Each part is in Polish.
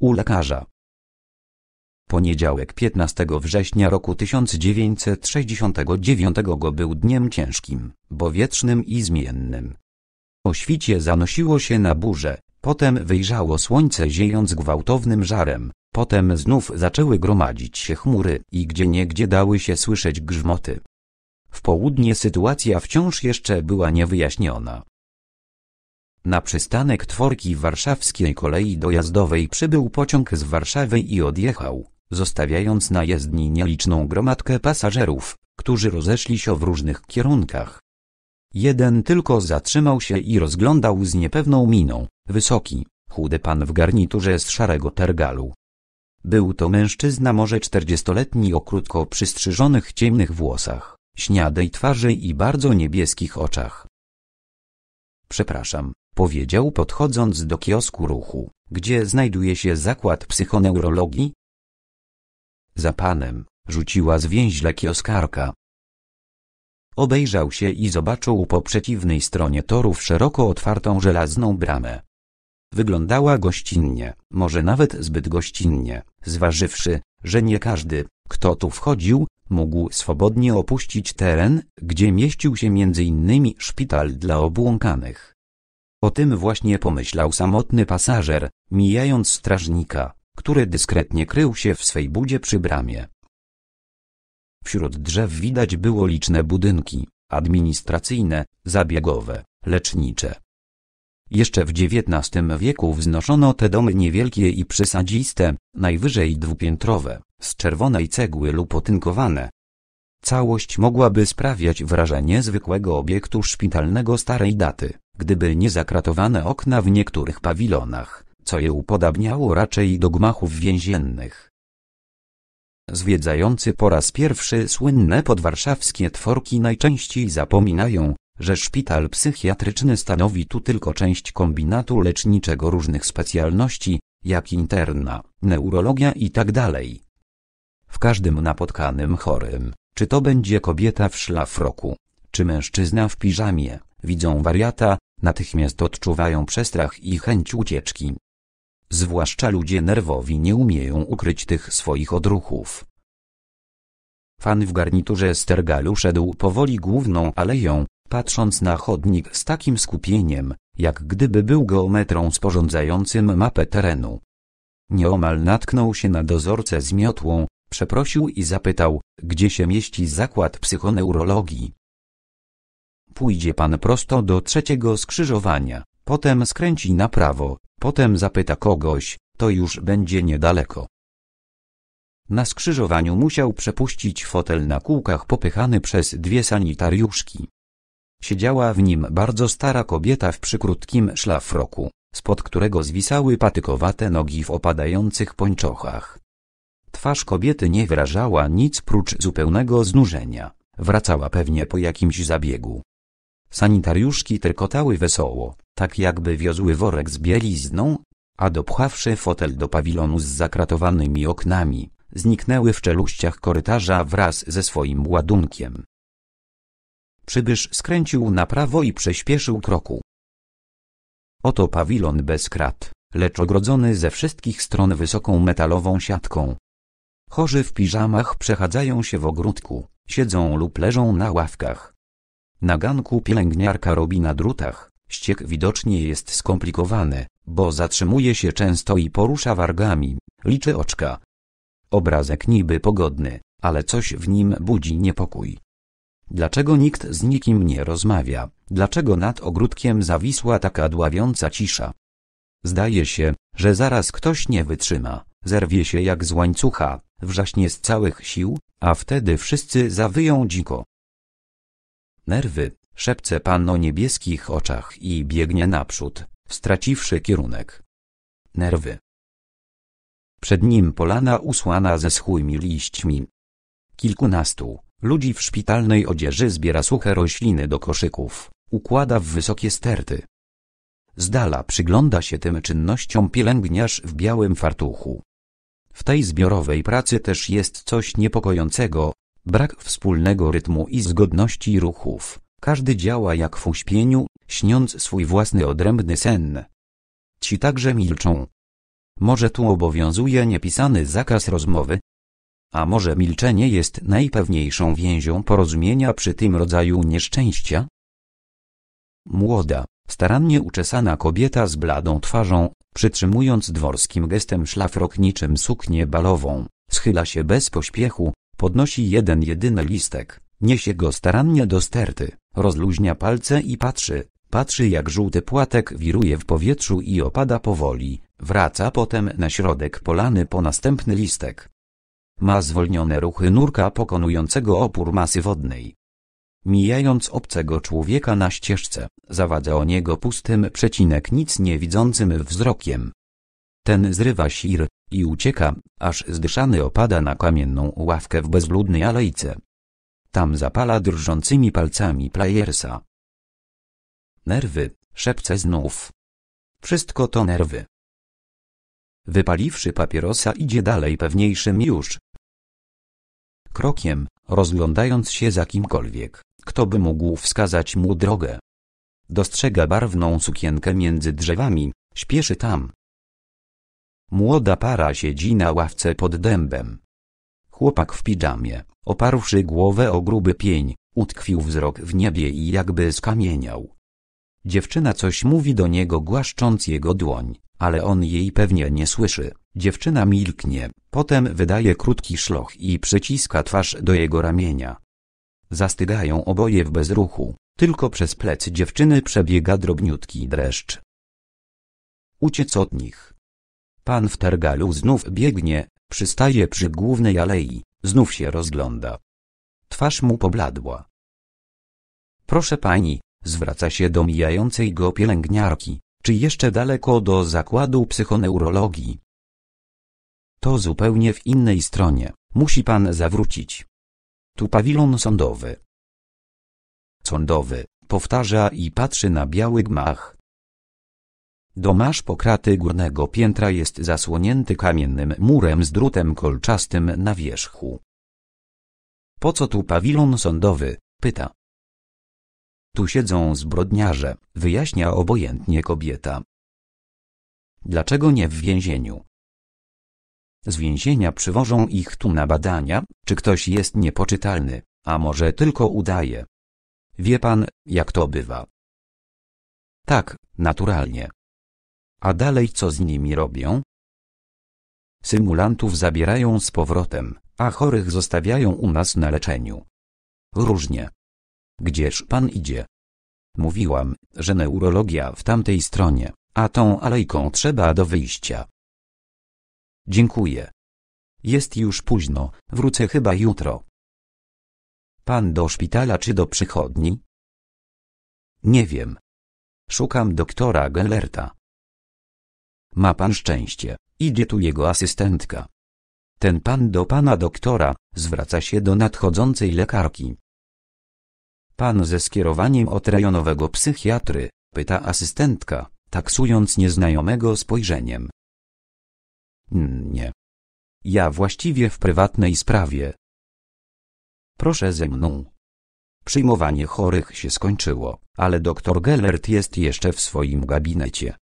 u lekarza. Poniedziałek 15 września roku 1969 był dniem ciężkim, wiecznym i zmiennym. O świcie zanosiło się na burzę, potem wyjrzało słońce ziejąc gwałtownym żarem, potem znów zaczęły gromadzić się chmury i gdzieniegdzie dały się słyszeć grzmoty. W południe sytuacja wciąż jeszcze była niewyjaśniona. Na przystanek Tworki Warszawskiej Kolei Dojazdowej przybył pociąg z Warszawy i odjechał, zostawiając na jezdni nieliczną gromadkę pasażerów, którzy rozeszli się w różnych kierunkach. Jeden tylko zatrzymał się i rozglądał z niepewną miną, wysoki, chudy pan w garniturze z szarego tergalu. Był to mężczyzna może czterdziestoletni o krótko przystrzyżonych ciemnych włosach, śniadej twarzy i bardzo niebieskich oczach. Przepraszam, powiedział podchodząc do kiosku ruchu, gdzie znajduje się zakład psychoneurologii. Za panem, rzuciła zwięźle kioskarka. Obejrzał się i zobaczył po przeciwnej stronie torów szeroko otwartą żelazną bramę. Wyglądała gościnnie, może nawet zbyt gościnnie, zważywszy, że nie każdy, kto tu wchodził, mógł swobodnie opuścić teren, gdzie mieścił się m.in. szpital dla obłąkanych. O tym właśnie pomyślał samotny pasażer, mijając strażnika, który dyskretnie krył się w swej budzie przy bramie. Wśród drzew widać było liczne budynki, administracyjne, zabiegowe, lecznicze. Jeszcze w XIX wieku wznoszono te domy niewielkie i przysadziste, najwyżej dwupiętrowe, z czerwonej cegły lub otynkowane. Całość mogłaby sprawiać wrażenie zwykłego obiektu szpitalnego starej daty gdyby nie zakratowane okna w niektórych pawilonach, co je upodabniało raczej do gmachów więziennych. Zwiedzający po raz pierwszy słynne podwarszawskie tworki najczęściej zapominają, że szpital psychiatryczny stanowi tu tylko część kombinatu leczniczego różnych specjalności, jak interna, neurologia itd. Tak w każdym napotkanym chorym, czy to będzie kobieta w szlafroku, czy mężczyzna w piżamie, widzą wariata, Natychmiast odczuwają przestrach i chęć ucieczki. Zwłaszcza ludzie nerwowi nie umieją ukryć tych swoich odruchów. Fan w garniturze Stergalu szedł powoli główną aleją, patrząc na chodnik z takim skupieniem, jak gdyby był geometrą sporządzającym mapę terenu. Nieomal natknął się na dozorcę z miotłą, przeprosił i zapytał, gdzie się mieści zakład psychoneurologii. Pójdzie pan prosto do trzeciego skrzyżowania, potem skręci na prawo, potem zapyta kogoś, to już będzie niedaleko. Na skrzyżowaniu musiał przepuścić fotel na kółkach popychany przez dwie sanitariuszki. Siedziała w nim bardzo stara kobieta w przykrótkim szlafroku, spod którego zwisały patykowate nogi w opadających pończochach. Twarz kobiety nie wyrażała nic prócz zupełnego znużenia, wracała pewnie po jakimś zabiegu, Sanitariuszki terkotały wesoło, tak jakby wiozły worek z bielizną, a dopchawszy fotel do pawilonu z zakratowanymi oknami, zniknęły w czeluściach korytarza wraz ze swoim ładunkiem. Przybysz skręcił na prawo i przyspieszył kroku. Oto pawilon bez krat, lecz ogrodzony ze wszystkich stron wysoką metalową siatką. Chorzy w piżamach przechadzają się w ogródku, siedzą lub leżą na ławkach. Na ganku pielęgniarka robi na drutach, ściek widocznie jest skomplikowany, bo zatrzymuje się często i porusza wargami, liczy oczka. Obrazek niby pogodny, ale coś w nim budzi niepokój. Dlaczego nikt z nikim nie rozmawia? Dlaczego nad ogródkiem zawisła taka dławiąca cisza? Zdaje się, że zaraz ktoś nie wytrzyma, zerwie się jak z łańcucha, wrzaśnie z całych sił, a wtedy wszyscy zawyją dziko nerwy, szepce pan o niebieskich oczach i biegnie naprzód, straciwszy kierunek. Nerwy. Przed nim polana usłana ze schłymi liśćmi. Kilkunastu ludzi w szpitalnej odzieży zbiera suche rośliny do koszyków, układa w wysokie sterty. Z dala przygląda się tym czynnościom pielęgniarz w białym fartuchu. W tej zbiorowej pracy też jest coś niepokojącego, brak wspólnego rytmu i zgodności ruchów. Każdy działa jak w uśpieniu, śniąc swój własny odrębny sen. Ci także milczą. Może tu obowiązuje niepisany zakaz rozmowy? A może milczenie jest najpewniejszą więzią porozumienia przy tym rodzaju nieszczęścia? Młoda, starannie uczesana kobieta z bladą twarzą, przytrzymując dworskim gestem szlafrokniczym suknię balową, schyla się bez pośpiechu, Podnosi jeden jedyny listek, niesie go starannie do sterty, rozluźnia palce i patrzy, patrzy jak żółty płatek wiruje w powietrzu i opada powoli, wraca potem na środek polany po następny listek. Ma zwolnione ruchy nurka pokonującego opór masy wodnej. Mijając obcego człowieka na ścieżce, zawadza o niego pustym przecinek nic nie widzącym wzrokiem. Ten zrywa sir, i ucieka, aż zdyszany opada na kamienną ławkę w bezbludnej alejce. Tam zapala drżącymi palcami playersa. Nerwy, szepce znów. Wszystko to nerwy. Wypaliwszy papierosa idzie dalej pewniejszym już. Krokiem, rozglądając się za kimkolwiek, kto by mógł wskazać mu drogę. Dostrzega barwną sukienkę między drzewami, śpieszy tam, Młoda para siedzi na ławce pod dębem. Chłopak w pidżamie, oparłszy głowę o gruby pień, utkwił wzrok w niebie i jakby skamieniał. Dziewczyna coś mówi do niego głaszcząc jego dłoń, ale on jej pewnie nie słyszy. Dziewczyna milknie, potem wydaje krótki szloch i przyciska twarz do jego ramienia. Zastygają oboje w bezruchu, tylko przez plec dziewczyny przebiega drobniutki dreszcz. Uciec od nich. Pan w Tergalu znów biegnie, przystaje przy głównej alei, znów się rozgląda. Twarz mu pobladła. Proszę pani, zwraca się do mijającej go pielęgniarki, czy jeszcze daleko do zakładu psychoneurologii? To zupełnie w innej stronie, musi pan zawrócić. Tu pawilon sądowy. Sądowy, powtarza i patrzy na biały gmach. Domasz pokraty górnego piętra jest zasłonięty kamiennym murem z drutem kolczastym na wierzchu. Po co tu pawilon sądowy? pyta. Tu siedzą zbrodniarze, wyjaśnia obojętnie kobieta. Dlaczego nie w więzieniu? Z więzienia przywożą ich tu na badania, czy ktoś jest niepoczytalny, a może tylko udaje. Wie pan, jak to bywa. Tak, naturalnie. A dalej co z nimi robią? Symulantów zabierają z powrotem, a chorych zostawiają u nas na leczeniu. Różnie. Gdzież pan idzie? Mówiłam, że neurologia w tamtej stronie, a tą alejką trzeba do wyjścia. Dziękuję. Jest już późno, wrócę chyba jutro. Pan do szpitala czy do przychodni? Nie wiem. Szukam doktora Gellerta. Ma pan szczęście, idzie tu jego asystentka. Ten pan do pana doktora, zwraca się do nadchodzącej lekarki. Pan ze skierowaniem od rejonowego psychiatry, pyta asystentka, taksując nieznajomego spojrzeniem. Nie. Ja właściwie w prywatnej sprawie. Proszę ze mną. Przyjmowanie chorych się skończyło, ale doktor Gellert jest jeszcze w swoim gabinecie.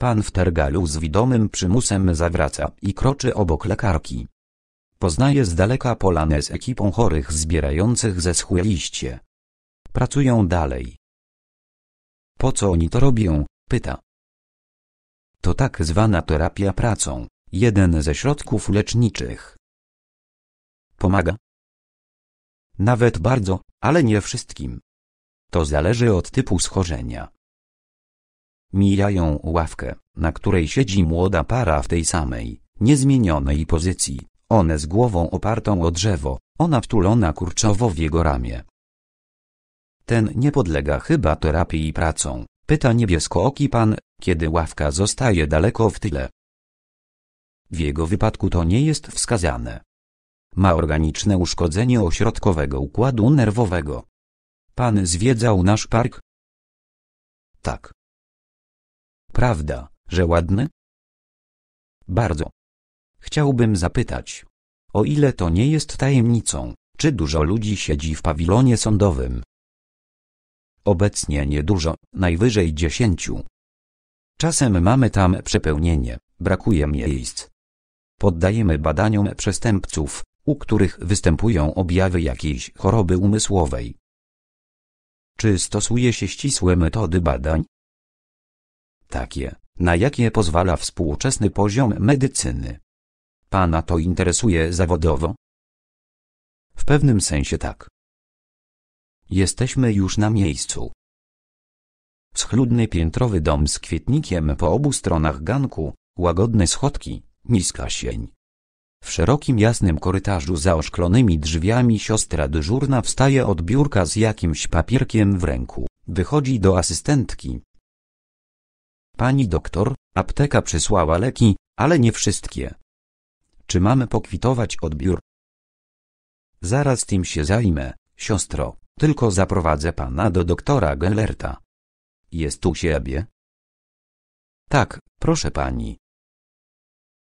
Pan w tergalu z widomym przymusem zawraca i kroczy obok lekarki. Poznaje z daleka polanę z ekipą chorych zbierających ze schłe liście. Pracują dalej. Po co oni to robią? pyta. To tak zwana terapia pracą, jeden ze środków leczniczych. Pomaga? Nawet bardzo, ale nie wszystkim. To zależy od typu schorzenia. Mijają ławkę, na której siedzi młoda para w tej samej, niezmienionej pozycji, one z głową opartą o drzewo, ona wtulona kurczowo w jego ramię. Ten nie podlega chyba terapii i pracą, pyta niebieskooki pan, kiedy ławka zostaje daleko w tyle. W jego wypadku to nie jest wskazane. Ma organiczne uszkodzenie ośrodkowego układu nerwowego. Pan zwiedzał nasz park? Tak. Prawda, że ładny? Bardzo. Chciałbym zapytać, o ile to nie jest tajemnicą, czy dużo ludzi siedzi w pawilonie sądowym? Obecnie niedużo, najwyżej dziesięciu. Czasem mamy tam przepełnienie, brakuje miejsc. Poddajemy badaniom przestępców, u których występują objawy jakiejś choroby umysłowej. Czy stosuje się ścisłe metody badań, takie, na jakie pozwala współczesny poziom medycyny. Pana to interesuje zawodowo? W pewnym sensie tak. Jesteśmy już na miejscu. Schludny piętrowy dom z kwietnikiem po obu stronach ganku, łagodne schodki, niska sień. W szerokim jasnym korytarzu za oszklonymi drzwiami siostra dyżurna wstaje od biurka z jakimś papierkiem w ręku, wychodzi do asystentki, Pani doktor, apteka przysłała leki, ale nie wszystkie. Czy mamy pokwitować odbiór? Zaraz tym się zajmę, siostro, tylko zaprowadzę pana do doktora Gellerta. Jest u siebie? Tak, proszę pani.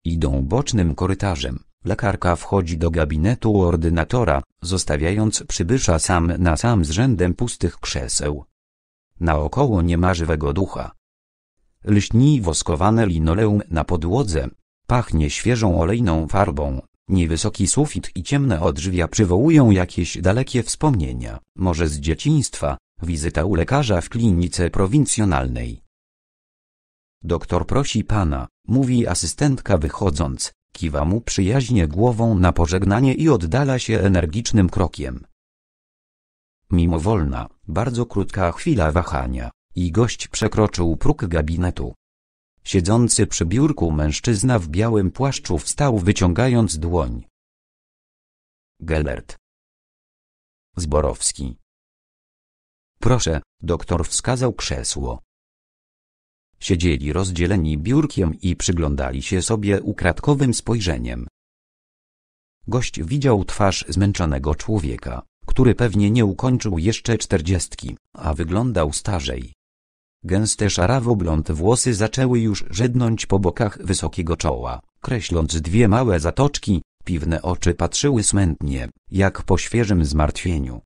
Idą bocznym korytarzem. Lekarka wchodzi do gabinetu ordynatora, zostawiając przybysza sam na sam z rzędem pustych krzeseł. Naokoło nie ma żywego ducha. Lśni woskowane linoleum na podłodze. Pachnie świeżą olejną farbą. Niewysoki sufit i ciemne odrzwia przywołują jakieś dalekie wspomnienia, może z dzieciństwa, wizyta u lekarza w klinice prowincjonalnej. Doktor prosi pana, mówi asystentka wychodząc, kiwa mu przyjaźnie głową na pożegnanie i oddala się energicznym krokiem. Mimowolna, bardzo krótka chwila wahania, i gość przekroczył próg gabinetu. Siedzący przy biurku mężczyzna w białym płaszczu wstał wyciągając dłoń. Gelert. Zborowski. Proszę, doktor wskazał krzesło. Siedzieli rozdzieleni biurkiem i przyglądali się sobie ukradkowym spojrzeniem. Gość widział twarz zmęczonego człowieka, który pewnie nie ukończył jeszcze czterdziestki, a wyglądał starzej. Gęste szarawo-blond włosy zaczęły już żednąć po bokach wysokiego czoła, kreśląc dwie małe zatoczki, piwne oczy patrzyły smętnie, jak po świeżym zmartwieniu.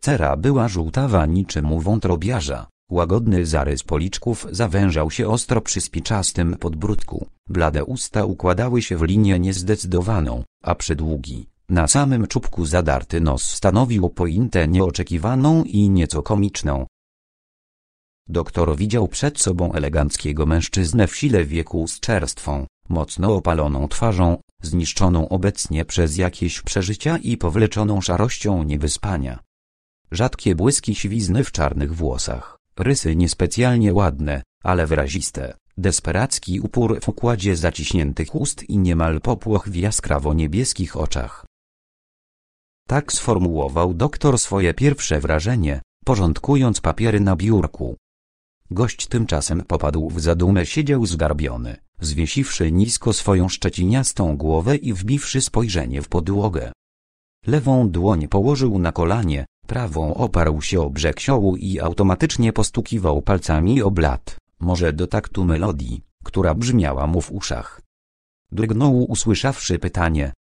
Cera była żółtawa niczym u wątrobiarza, łagodny zarys policzków zawężał się ostro przy spiczastym podbródku, blade usta układały się w linię niezdecydowaną, a przydługi, na samym czubku zadarty nos stanowił pointę nieoczekiwaną i nieco komiczną, Doktor widział przed sobą eleganckiego mężczyznę w sile wieku z czerstwą, mocno opaloną twarzą, zniszczoną obecnie przez jakieś przeżycia i powleczoną szarością niewyspania. Rzadkie błyski siwizny w czarnych włosach, rysy niespecjalnie ładne, ale wyraziste, desperacki upór w układzie zaciśniętych ust i niemal popłoch w jaskrawo-niebieskich oczach. Tak sformułował doktor swoje pierwsze wrażenie, porządkując papiery na biurku. Gość tymczasem popadł w zadumę siedział zgarbiony, zwiesiwszy nisko swoją szczeciniastą głowę i wbiwszy spojrzenie w podłogę. Lewą dłoń położył na kolanie, prawą oparł się o brzeg siołu i automatycznie postukiwał palcami o blat, może do taktu melodii, która brzmiała mu w uszach. Drgnął usłyszawszy pytanie.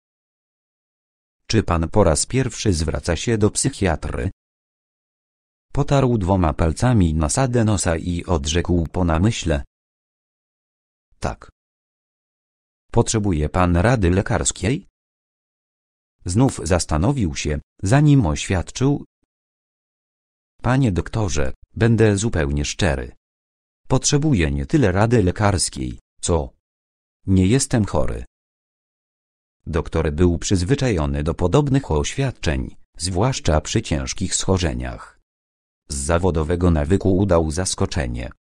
Czy pan po raz pierwszy zwraca się do psychiatry? Potarł dwoma palcami nasadę nosa i odrzekł po namyśle. Tak. Potrzebuje pan rady lekarskiej? Znów zastanowił się, zanim oświadczył. Panie doktorze, będę zupełnie szczery. Potrzebuję nie tyle rady lekarskiej, co... Nie jestem chory. Doktor był przyzwyczajony do podobnych oświadczeń, zwłaszcza przy ciężkich schorzeniach z zawodowego nawyku udał zaskoczenie.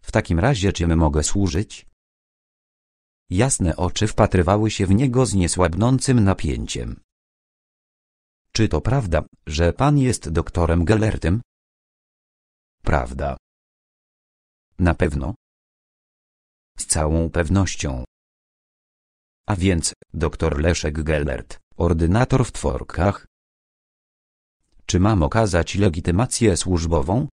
W takim razie czym mogę służyć? Jasne oczy wpatrywały się w niego z niesłabnącym napięciem. Czy to prawda, że pan jest doktorem Gellertem? Prawda. Na pewno. Z całą pewnością. A więc, doktor Leszek Gellert, ordynator w Tworkach, czy mam okazać legitymację służbową?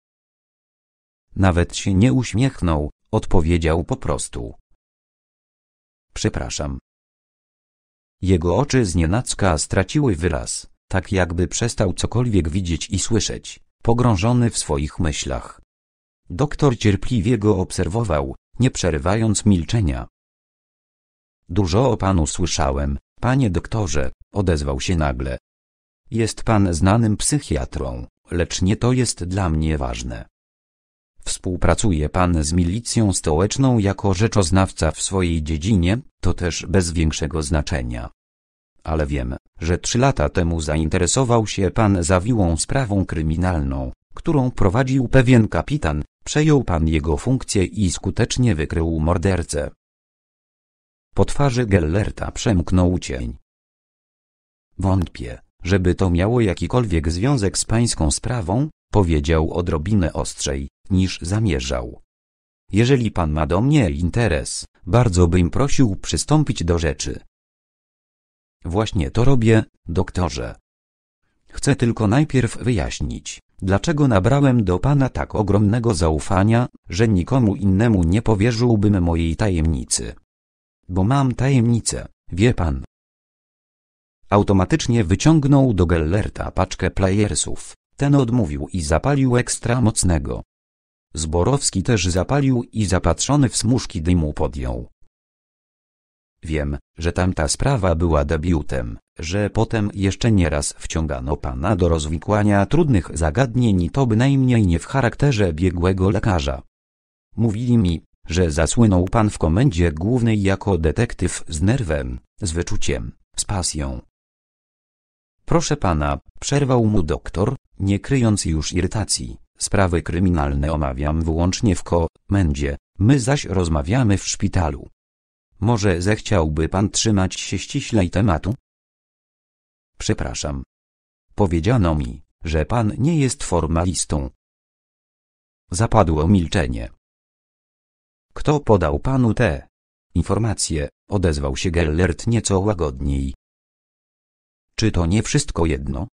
Nawet się nie uśmiechnął, odpowiedział po prostu. Przepraszam. Jego oczy znienacka straciły wyraz, tak jakby przestał cokolwiek widzieć i słyszeć, pogrążony w swoich myślach. Doktor cierpliwie go obserwował, nie przerywając milczenia. Dużo o panu słyszałem, panie doktorze, odezwał się nagle, jest pan znanym psychiatrą, lecz nie to jest dla mnie ważne. Współpracuje pan z milicją stołeczną jako rzeczoznawca w swojej dziedzinie, to też bez większego znaczenia. Ale wiem, że trzy lata temu zainteresował się pan zawiłą sprawą kryminalną, którą prowadził pewien kapitan, przejął pan jego funkcję i skutecznie wykrył mordercę. Po twarzy Gellerta przemknął cień. Wątpię żeby to miało jakikolwiek związek z pańską sprawą, powiedział odrobinę ostrzej, niż zamierzał. Jeżeli pan ma do mnie interes, bardzo bym prosił przystąpić do rzeczy. Właśnie to robię, doktorze. Chcę tylko najpierw wyjaśnić, dlaczego nabrałem do pana tak ogromnego zaufania, że nikomu innemu nie powierzyłbym mojej tajemnicy. Bo mam tajemnicę, wie pan. Automatycznie wyciągnął do Gellerta paczkę playersów. Ten odmówił i zapalił ekstra mocnego. Zborowski też zapalił i zapatrzony w smuszki dymu podjął. Wiem, że tamta sprawa była debiutem, że potem jeszcze nieraz wciągano pana do rozwikłania trudnych zagadnień i to bynajmniej nie w charakterze biegłego lekarza. Mówili mi, że zasłynął pan w komendzie głównej jako detektyw z nerwem, z wyczuciem, z pasją, Proszę pana, przerwał mu doktor, nie kryjąc już irytacji. Sprawy kryminalne omawiam wyłącznie w komendzie, my zaś rozmawiamy w szpitalu. Może zechciałby pan trzymać się ściślej tematu? Przepraszam. Powiedziano mi, że pan nie jest formalistą. Zapadło milczenie. Kto podał panu te informacje? Odezwał się Gellert nieco łagodniej. Czy to nie wszystko jedno?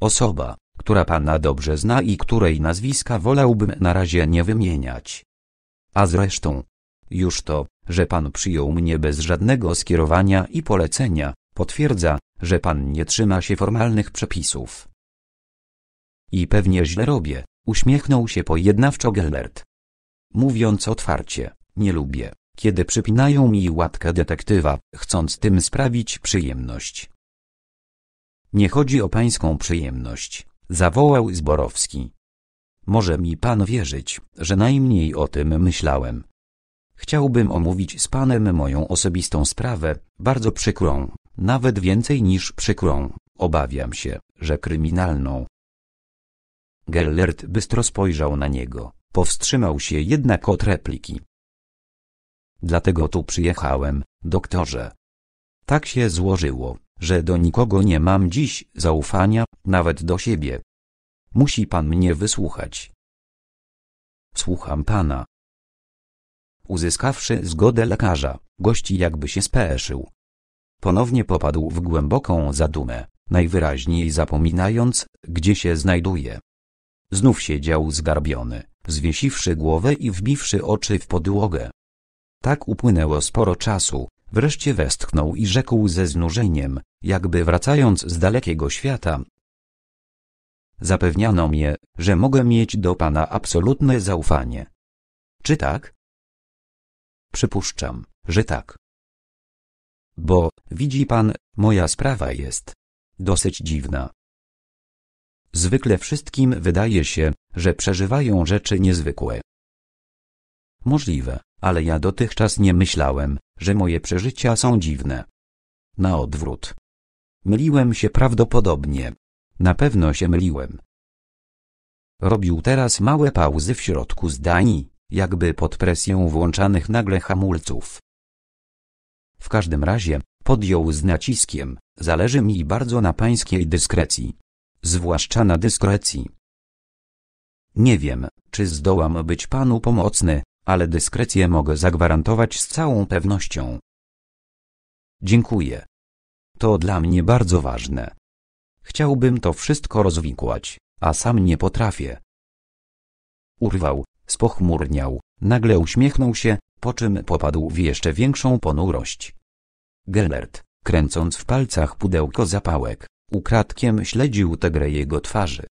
Osoba, która pana dobrze zna i której nazwiska wolałbym na razie nie wymieniać. A zresztą, już to, że pan przyjął mnie bez żadnego skierowania i polecenia, potwierdza, że pan nie trzyma się formalnych przepisów. I pewnie źle robię, uśmiechnął się pojednawczo Gellert. Mówiąc otwarcie, nie lubię, kiedy przypinają mi łatkę detektywa, chcąc tym sprawić przyjemność. Nie chodzi o pańską przyjemność, zawołał Zborowski. Może mi pan wierzyć, że najmniej o tym myślałem. Chciałbym omówić z panem moją osobistą sprawę, bardzo przykrą, nawet więcej niż przykrą, obawiam się, że kryminalną. Gellert bystro spojrzał na niego, powstrzymał się jednak od repliki. Dlatego tu przyjechałem, doktorze. Tak się złożyło, że do nikogo nie mam dziś zaufania, nawet do siebie. Musi Pan mnie wysłuchać. Słucham Pana. Uzyskawszy zgodę lekarza, gości jakby się speszył. Ponownie popadł w głęboką zadumę, najwyraźniej zapominając, gdzie się znajduje. Znów siedział zgarbiony, zwiesiwszy głowę i wbiwszy oczy w podłogę. Tak upłynęło sporo czasu, Wreszcie westchnął i rzekł ze znużeniem, jakby wracając z dalekiego świata. Zapewniano mnie, że mogę mieć do pana absolutne zaufanie. Czy tak? Przypuszczam, że tak. Bo, widzi pan, moja sprawa jest dosyć dziwna. Zwykle wszystkim wydaje się, że przeżywają rzeczy niezwykłe. Możliwe, ale ja dotychczas nie myślałem, że moje przeżycia są dziwne. Na odwrót. Myliłem się prawdopodobnie. Na pewno się myliłem. Robił teraz małe pauzy w środku zdań, jakby pod presją włączanych nagle hamulców. W każdym razie, podjął z naciskiem, zależy mi bardzo na pańskiej dyskrecji. Zwłaszcza na dyskrecji. Nie wiem, czy zdołam być panu pomocny, ale dyskrecję mogę zagwarantować z całą pewnością. Dziękuję. To dla mnie bardzo ważne. Chciałbym to wszystko rozwikłać, a sam nie potrafię. Urwał, spochmurniał, nagle uśmiechnął się, po czym popadł w jeszcze większą ponurość. Gellert, kręcąc w palcach pudełko zapałek, ukradkiem śledził grę jego twarzy.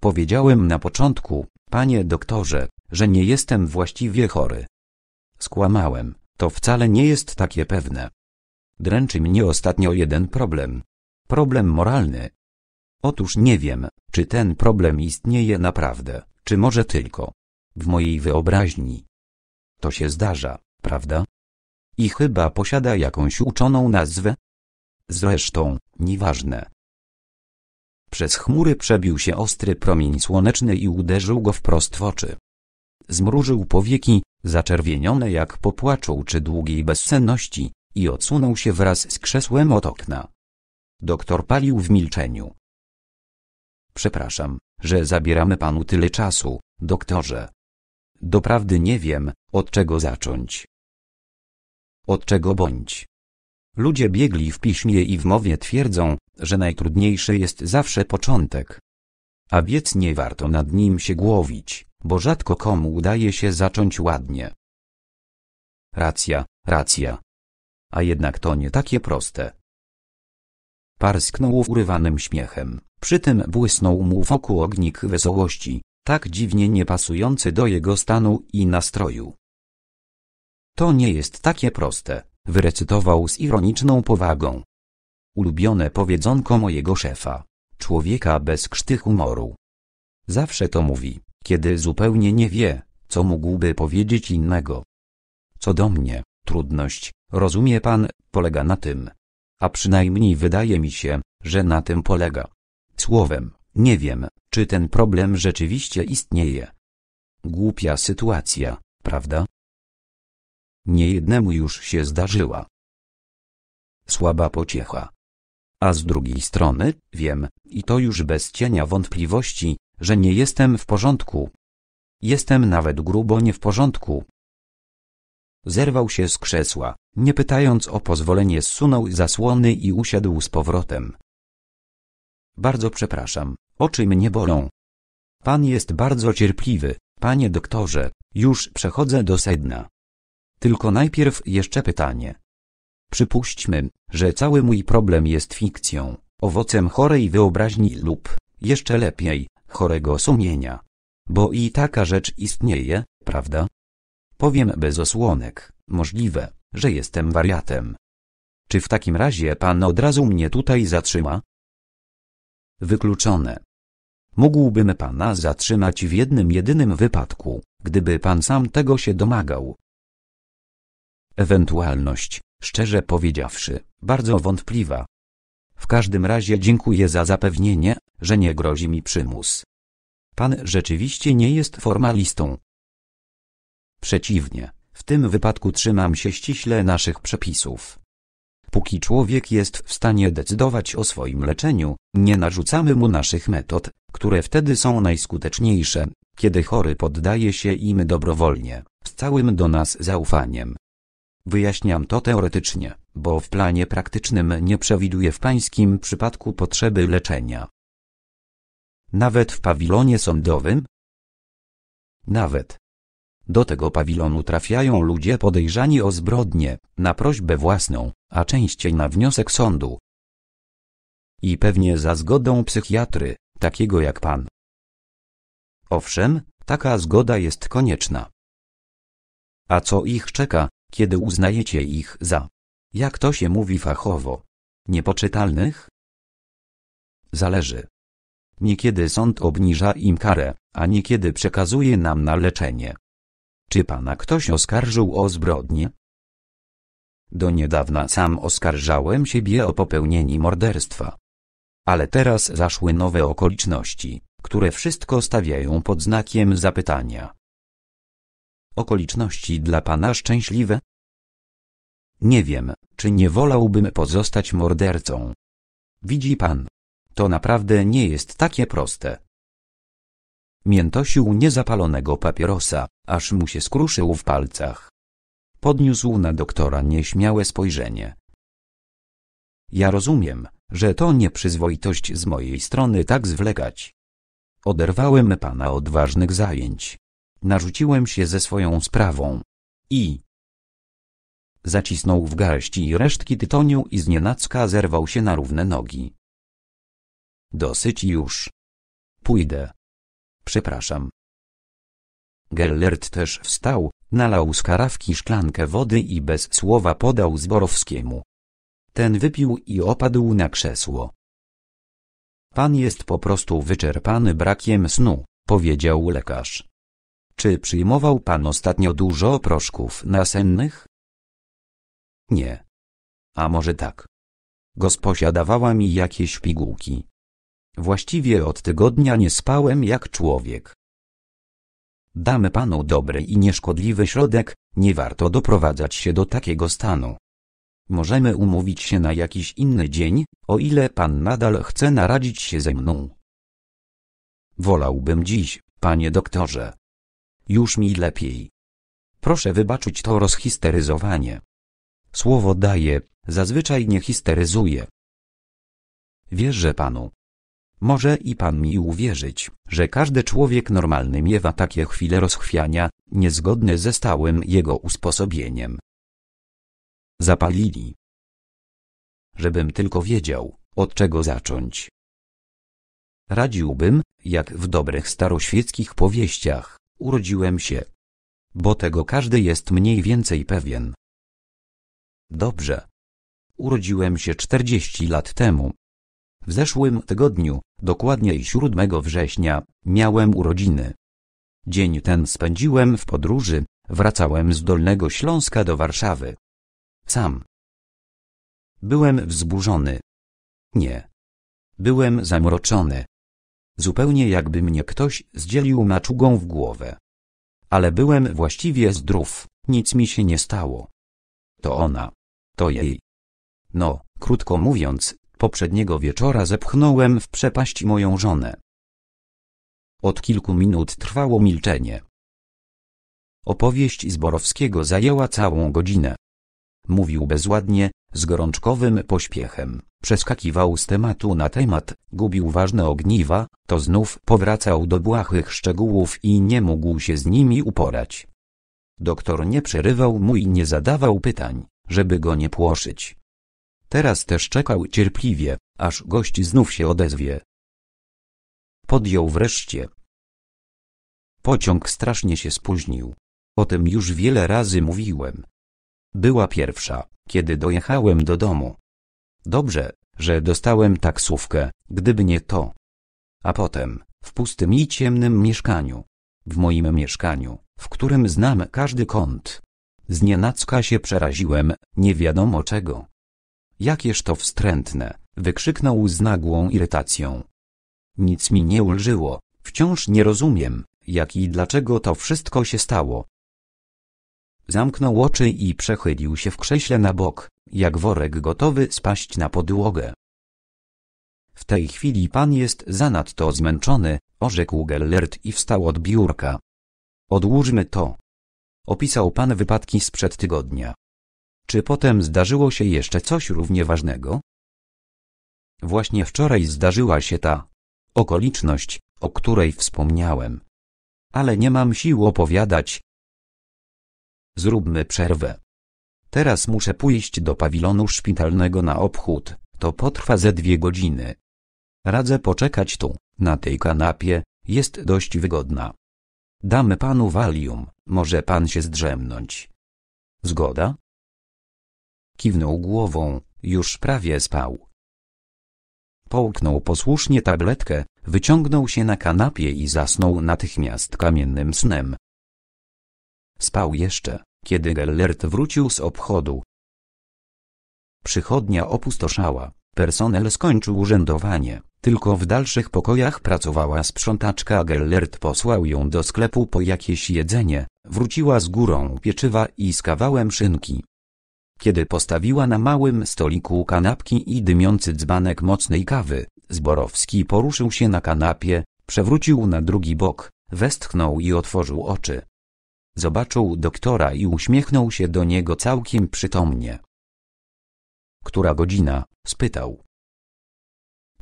Powiedziałem na początku, panie doktorze, że nie jestem właściwie chory. Skłamałem, to wcale nie jest takie pewne. Dręczy mnie ostatnio jeden problem. Problem moralny. Otóż nie wiem, czy ten problem istnieje naprawdę, czy może tylko w mojej wyobraźni. To się zdarza, prawda? I chyba posiada jakąś uczoną nazwę? Zresztą, nieważne. Przez chmury przebił się ostry promień słoneczny i uderzył go wprost w oczy. Zmrużył powieki, zaczerwienione jak po czy długiej bezsenności, i odsunął się wraz z krzesłem od okna. Doktor palił w milczeniu. Przepraszam, że zabieramy panu tyle czasu, doktorze. Doprawdy nie wiem, od czego zacząć. Od czego bądź. Ludzie biegli w piśmie i w mowie twierdzą, że najtrudniejszy jest zawsze początek. A biec nie warto nad nim się głowić bo rzadko komu udaje się zacząć ładnie. Racja, racja. A jednak to nie takie proste. Parsknął urywanym śmiechem, przy tym błysnął mu w oku ognik wesołości, tak dziwnie niepasujący do jego stanu i nastroju. To nie jest takie proste, wyrecytował z ironiczną powagą. Ulubione powiedzonko mojego szefa, człowieka bez krzty humoru. Zawsze to mówi kiedy zupełnie nie wie, co mógłby powiedzieć innego. Co do mnie, trudność, rozumie pan, polega na tym. A przynajmniej wydaje mi się, że na tym polega. Słowem, nie wiem, czy ten problem rzeczywiście istnieje. Głupia sytuacja, prawda? Niejednemu już się zdarzyła. Słaba pociecha. A z drugiej strony, wiem, i to już bez cienia wątpliwości, że nie jestem w porządku. Jestem nawet grubo nie w porządku. Zerwał się z krzesła, nie pytając o pozwolenie zsunął zasłony i usiadł z powrotem. Bardzo przepraszam, oczy mnie bolą. Pan jest bardzo cierpliwy, panie doktorze, już przechodzę do sedna. Tylko najpierw jeszcze pytanie. Przypuśćmy, że cały mój problem jest fikcją, owocem chorej wyobraźni lub, jeszcze lepiej, chorego sumienia. Bo i taka rzecz istnieje, prawda? Powiem bez osłonek, możliwe, że jestem wariatem. Czy w takim razie pan od razu mnie tutaj zatrzyma? Wykluczone. Mógłbym pana zatrzymać w jednym jedynym wypadku, gdyby pan sam tego się domagał. Ewentualność, szczerze powiedziawszy, bardzo wątpliwa. W każdym razie dziękuję za zapewnienie, że nie grozi mi przymus. Pan rzeczywiście nie jest formalistą. Przeciwnie, w tym wypadku trzymam się ściśle naszych przepisów. Póki człowiek jest w stanie decydować o swoim leczeniu, nie narzucamy mu naszych metod, które wtedy są najskuteczniejsze, kiedy chory poddaje się im dobrowolnie, z całym do nas zaufaniem. Wyjaśniam to teoretycznie, bo w planie praktycznym nie przewiduję w pańskim przypadku potrzeby leczenia. Nawet w pawilonie sądowym? Nawet. Do tego pawilonu trafiają ludzie podejrzani o zbrodnie, na prośbę własną, a częściej na wniosek sądu. I pewnie za zgodą psychiatry, takiego jak pan. Owszem, taka zgoda jest konieczna. A co ich czeka, kiedy uznajecie ich za, jak to się mówi fachowo, niepoczytalnych? Zależy. Niekiedy sąd obniża im karę, a niekiedy przekazuje nam na leczenie. Czy pana ktoś oskarżył o zbrodnię? Do niedawna sam oskarżałem siebie o popełnienie morderstwa. Ale teraz zaszły nowe okoliczności, które wszystko stawiają pod znakiem zapytania. Okoliczności dla pana szczęśliwe? Nie wiem, czy nie wolałbym pozostać mordercą. Widzi pan, to naprawdę nie jest takie proste. Miętosił niezapalonego papierosa, aż mu się skruszył w palcach. Podniósł na doktora nieśmiałe spojrzenie. Ja rozumiem, że to nieprzyzwoitość z mojej strony tak zwlekać. Oderwałem pana od ważnych zajęć. Narzuciłem się ze swoją sprawą. I... Zacisnął w garści resztki tytoniu i znienacka zerwał się na równe nogi. Dosyć już. Pójdę. Przepraszam. Gellert też wstał, nalał z karawki szklankę wody i bez słowa podał Zborowskiemu. Ten wypił i opadł na krzesło. Pan jest po prostu wyczerpany brakiem snu, powiedział lekarz. Czy przyjmował pan ostatnio dużo proszków nasennych? Nie. A może tak. Gosposia dawała mi jakieś pigułki. Właściwie od tygodnia nie spałem jak człowiek. Damy panu dobry i nieszkodliwy środek, nie warto doprowadzać się do takiego stanu. Możemy umówić się na jakiś inny dzień, o ile pan nadal chce naradzić się ze mną. Wolałbym dziś, panie doktorze. Już mi lepiej. Proszę wybaczyć to rozhisteryzowanie. Słowo daję, zazwyczaj nie histeryzuję. Wierzę panu. Może i pan mi uwierzyć, że każdy człowiek normalny miewa takie chwile rozchwiania, niezgodne ze stałym jego usposobieniem. Zapalili. Żebym tylko wiedział, od czego zacząć. Radziłbym, jak w dobrych staroświeckich powieściach, urodziłem się. Bo tego każdy jest mniej więcej pewien. Dobrze. Urodziłem się czterdzieści lat temu, w zeszłym tygodniu, dokładniej 7 września, miałem urodziny. Dzień ten spędziłem w podróży, wracałem z Dolnego Śląska do Warszawy. Sam. Byłem wzburzony. Nie. Byłem zamroczony. Zupełnie jakby mnie ktoś zdzielił maczugą w głowę. Ale byłem właściwie zdrów, nic mi się nie stało. To ona. To jej. No, krótko mówiąc, Poprzedniego wieczora zepchnąłem w przepaść moją żonę. Od kilku minut trwało milczenie. Opowieść Zborowskiego zajęła całą godzinę. Mówił bezładnie, z gorączkowym pośpiechem, przeskakiwał z tematu na temat, gubił ważne ogniwa, to znów powracał do błahych szczegółów i nie mógł się z nimi uporać. Doktor nie przerywał mu i nie zadawał pytań, żeby go nie płoszyć. Teraz też czekał cierpliwie, aż gość znów się odezwie. Podjął wreszcie. Pociąg strasznie się spóźnił. O tym już wiele razy mówiłem. Była pierwsza, kiedy dojechałem do domu. Dobrze, że dostałem taksówkę, gdyby nie to. A potem, w pustym i ciemnym mieszkaniu. W moim mieszkaniu, w którym znam każdy kąt. Znienacka się przeraziłem, nie wiadomo czego. Jakież to wstrętne, wykrzyknął z nagłą irytacją. Nic mi nie ulżyło, wciąż nie rozumiem, jak i dlaczego to wszystko się stało. Zamknął oczy i przechylił się w krześle na bok, jak worek gotowy spaść na podłogę. W tej chwili pan jest zanadto zmęczony, orzekł Gellert i wstał od biurka. Odłóżmy to. Opisał pan wypadki sprzed tygodnia. Czy potem zdarzyło się jeszcze coś równie ważnego? Właśnie wczoraj zdarzyła się ta okoliczność, o której wspomniałem. Ale nie mam sił opowiadać. Zróbmy przerwę. Teraz muszę pójść do pawilonu szpitalnego na obchód, to potrwa ze dwie godziny. Radzę poczekać tu, na tej kanapie, jest dość wygodna. Damy panu walium, może pan się zdrzemnąć. Zgoda? Kiwnął głową, już prawie spał. Połknął posłusznie tabletkę, wyciągnął się na kanapie i zasnął natychmiast kamiennym snem. Spał jeszcze, kiedy Gellert wrócił z obchodu. Przychodnia opustoszała, personel skończył urzędowanie, tylko w dalszych pokojach pracowała sprzątaczka Gellert posłał ją do sklepu po jakieś jedzenie, wróciła z górą pieczywa i z kawałem szynki, kiedy postawiła na małym stoliku kanapki i dymiący dzbanek mocnej kawy, Zborowski poruszył się na kanapie, przewrócił na drugi bok, westchnął i otworzył oczy. Zobaczył doktora i uśmiechnął się do niego całkiem przytomnie. Która godzina? spytał.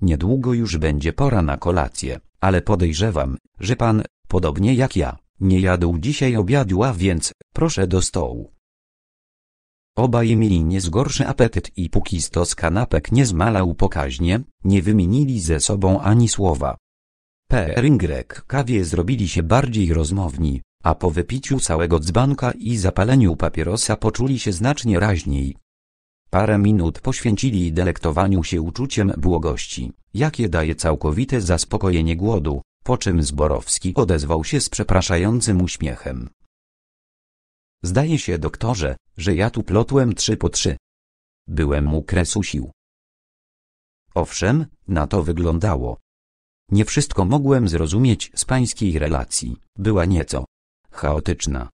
Niedługo już będzie pora na kolację, ale podejrzewam, że pan, podobnie jak ja, nie jadł dzisiaj obiadu, a więc proszę do stołu. Obaj mieli niezgorszy apetyt i póki stos kanapek nie zmalał pokaźnie, nie wymienili ze sobą ani słowa. PRY kawie zrobili się bardziej rozmowni, a po wypiciu całego dzbanka i zapaleniu papierosa poczuli się znacznie raźniej. Parę minut poświęcili delektowaniu się uczuciem błogości, jakie daje całkowite zaspokojenie głodu, po czym Zborowski odezwał się z przepraszającym uśmiechem. Zdaje się doktorze, że ja tu plotłem trzy po trzy. Byłem u kresu sił. Owszem, na to wyglądało. Nie wszystko mogłem zrozumieć z pańskiej relacji, była nieco chaotyczna.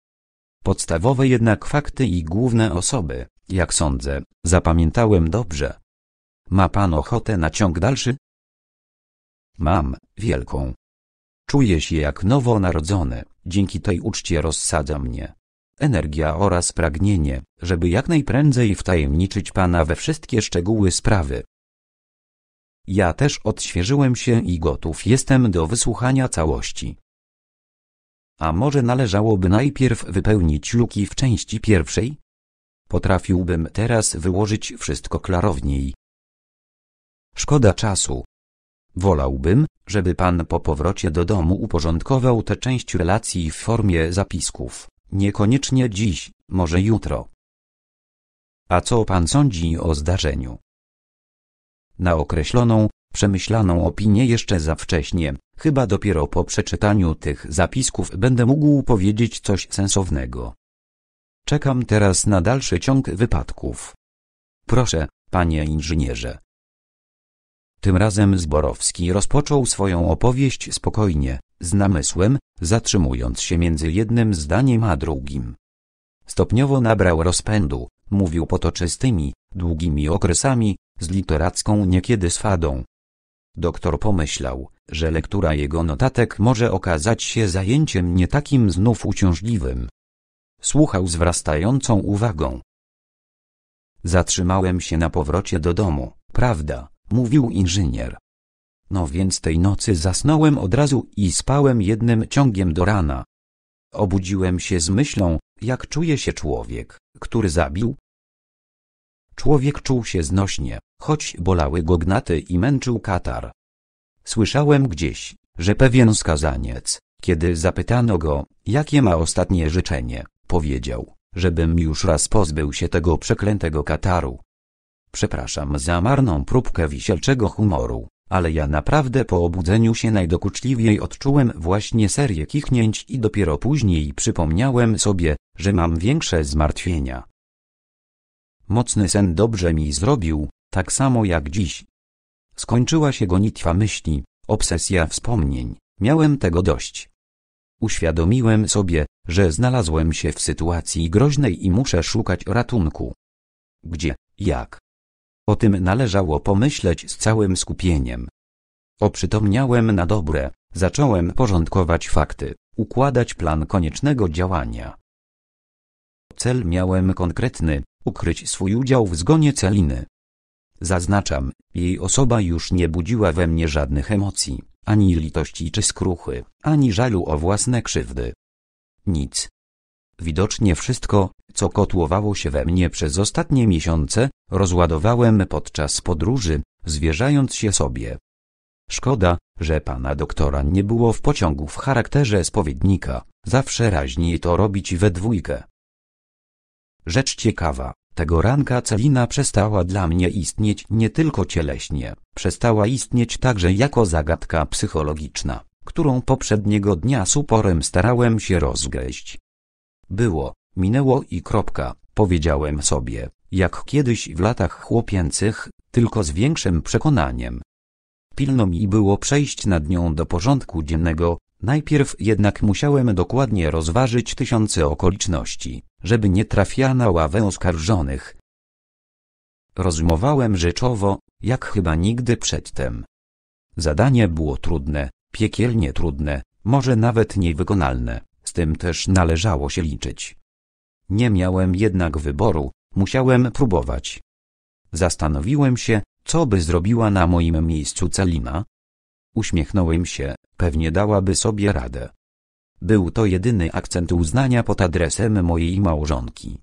Podstawowe jednak fakty i główne osoby, jak sądzę, zapamiętałem dobrze. Ma pan ochotę na ciąg dalszy? Mam, wielką. Czuję się jak nowonarodzony, dzięki tej uczcie rozsadza mnie energia oraz pragnienie, żeby jak najprędzej wtajemniczyć Pana we wszystkie szczegóły sprawy. Ja też odświeżyłem się i gotów jestem do wysłuchania całości. A może należałoby najpierw wypełnić luki w części pierwszej? Potrafiłbym teraz wyłożyć wszystko klarowniej. Szkoda czasu. Wolałbym, żeby pan po powrocie do domu uporządkował tę część relacji w formie zapisków. Niekoniecznie dziś, może jutro. A co pan sądzi o zdarzeniu? Na określoną, przemyślaną opinię jeszcze za wcześnie, chyba dopiero po przeczytaniu tych zapisków będę mógł powiedzieć coś sensownego. Czekam teraz na dalszy ciąg wypadków. Proszę, panie inżynierze. Tym razem Zborowski rozpoczął swoją opowieść spokojnie, z namysłem, zatrzymując się między jednym zdaniem a drugim. Stopniowo nabrał rozpędu, mówił potoczystymi, długimi okresami, z literacką niekiedy swadą. Doktor pomyślał, że lektura jego notatek może okazać się zajęciem nie takim znów uciążliwym. Słuchał z wrastającą uwagą. Zatrzymałem się na powrocie do domu, prawda, mówił inżynier. No więc tej nocy zasnąłem od razu i spałem jednym ciągiem do rana. Obudziłem się z myślą, jak czuje się człowiek, który zabił. Człowiek czuł się znośnie, choć bolały go gnaty i męczył katar. Słyszałem gdzieś, że pewien skazaniec, kiedy zapytano go, jakie ma ostatnie życzenie, powiedział, żebym już raz pozbył się tego przeklętego kataru. Przepraszam za marną próbkę wisielczego humoru, ale ja naprawdę po obudzeniu się najdokuczliwiej odczułem właśnie serię kichnięć i dopiero później przypomniałem sobie, że mam większe zmartwienia. Mocny sen dobrze mi zrobił, tak samo jak dziś. Skończyła się gonitwa myśli, obsesja wspomnień, miałem tego dość. Uświadomiłem sobie, że znalazłem się w sytuacji groźnej i muszę szukać ratunku. Gdzie, jak, o tym należało pomyśleć z całym skupieniem. Oprzytomniałem na dobre, zacząłem porządkować fakty, układać plan koniecznego działania. Cel miałem konkretny, ukryć swój udział w zgonie Celiny. Zaznaczam, jej osoba już nie budziła we mnie żadnych emocji, ani litości czy skruchy, ani żalu o własne krzywdy. Nic, Widocznie wszystko, co kotłowało się we mnie przez ostatnie miesiące, rozładowałem podczas podróży, zwierzając się sobie. Szkoda, że pana doktora nie było w pociągu w charakterze spowiednika, zawsze raźniej to robić we dwójkę. Rzecz ciekawa, tego ranka Celina przestała dla mnie istnieć nie tylko cieleśnie, przestała istnieć także jako zagadka psychologiczna, którą poprzedniego dnia suporem starałem się rozgryźć. Było, minęło i kropka, powiedziałem sobie, jak kiedyś w latach chłopięcych, tylko z większym przekonaniem. Pilno mi było przejść nad nią do porządku dziennego, najpierw jednak musiałem dokładnie rozważyć tysiące okoliczności, żeby nie trafiała na ławę oskarżonych. Rozumowałem rzeczowo, jak chyba nigdy przedtem. Zadanie było trudne, piekielnie trudne, może nawet niewykonalne. Z tym też należało się liczyć. Nie miałem jednak wyboru, musiałem próbować. Zastanowiłem się, co by zrobiła na moim miejscu Celina. Uśmiechnąłem się, pewnie dałaby sobie radę. Był to jedyny akcent uznania pod adresem mojej małżonki.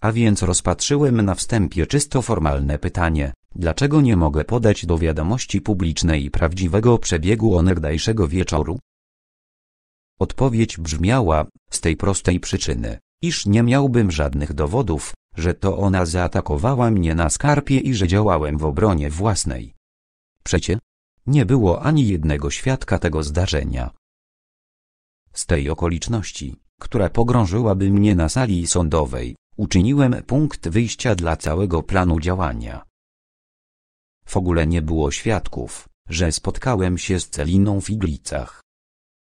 A więc rozpatrzyłem na wstępie czysto formalne pytanie, dlaczego nie mogę podać do wiadomości publicznej prawdziwego przebiegu onegdajszego wieczoru? Odpowiedź brzmiała, z tej prostej przyczyny, iż nie miałbym żadnych dowodów, że to ona zaatakowała mnie na skarpie i że działałem w obronie własnej. Przecie? Nie było ani jednego świadka tego zdarzenia. Z tej okoliczności, która pogrążyłaby mnie na sali sądowej, uczyniłem punkt wyjścia dla całego planu działania. W ogóle nie było świadków, że spotkałem się z Celiną w Iglicach.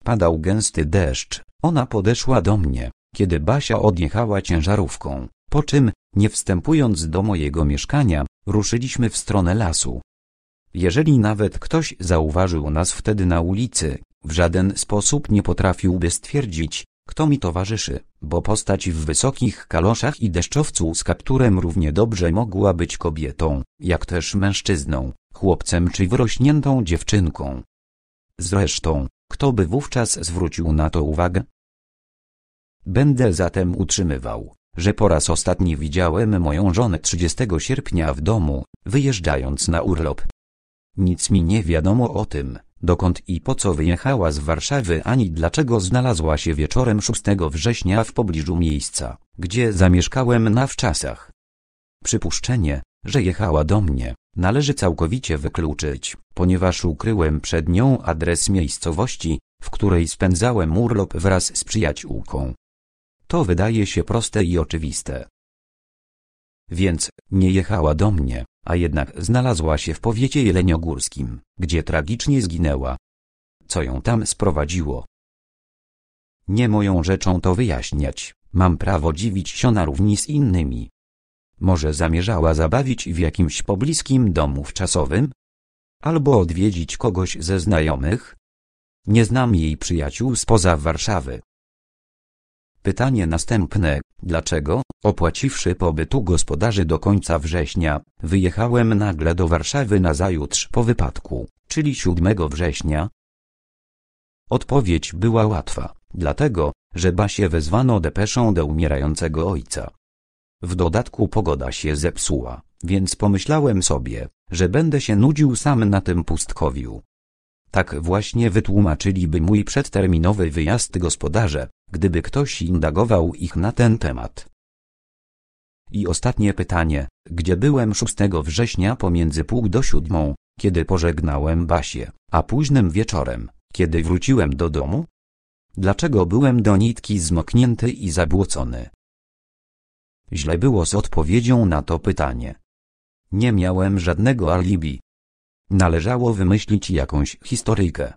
Padał gęsty deszcz, ona podeszła do mnie, kiedy Basia odjechała ciężarówką, po czym, nie wstępując do mojego mieszkania, ruszyliśmy w stronę lasu. Jeżeli nawet ktoś zauważył nas wtedy na ulicy, w żaden sposób nie potrafiłby stwierdzić, kto mi towarzyszy, bo postać w wysokich kaloszach i deszczowcu z kapturem równie dobrze mogła być kobietą, jak też mężczyzną, chłopcem czy wyrośniętą dziewczynką. Zresztą, kto by wówczas zwrócił na to uwagę? Będę zatem utrzymywał, że po raz ostatni widziałem moją żonę 30 sierpnia w domu, wyjeżdżając na urlop. Nic mi nie wiadomo o tym, dokąd i po co wyjechała z Warszawy ani dlaczego znalazła się wieczorem 6 września w pobliżu miejsca, gdzie zamieszkałem na wczasach. Przypuszczenie, że jechała do mnie, należy całkowicie wykluczyć, ponieważ ukryłem przed nią adres miejscowości, w której spędzałem urlop wraz z przyjaciółką. To wydaje się proste i oczywiste. Więc nie jechała do mnie, a jednak znalazła się w powiecie jeleniogórskim, gdzie tragicznie zginęła. Co ją tam sprowadziło? Nie moją rzeczą to wyjaśniać, mam prawo dziwić się na równi z innymi, może zamierzała zabawić w jakimś pobliskim domu wczasowym? Albo odwiedzić kogoś ze znajomych? Nie znam jej przyjaciół spoza Warszawy. Pytanie następne. Dlaczego, opłaciwszy pobytu gospodarzy do końca września, wyjechałem nagle do Warszawy nazajutrz po wypadku, czyli 7 września? Odpowiedź była łatwa. Dlatego, że Basie wezwano depeszą do umierającego ojca. W dodatku pogoda się zepsuła, więc pomyślałem sobie, że będę się nudził sam na tym pustkowiu. Tak właśnie wytłumaczyliby mój przedterminowy wyjazd gospodarze, gdyby ktoś indagował ich na ten temat. I ostatnie pytanie, gdzie byłem 6 września pomiędzy pół do siódmą, kiedy pożegnałem Basię, a późnym wieczorem, kiedy wróciłem do domu? Dlaczego byłem do nitki zmoknięty i zabłocony? Źle było z odpowiedzią na to pytanie. Nie miałem żadnego alibi. Należało wymyślić jakąś historyjkę.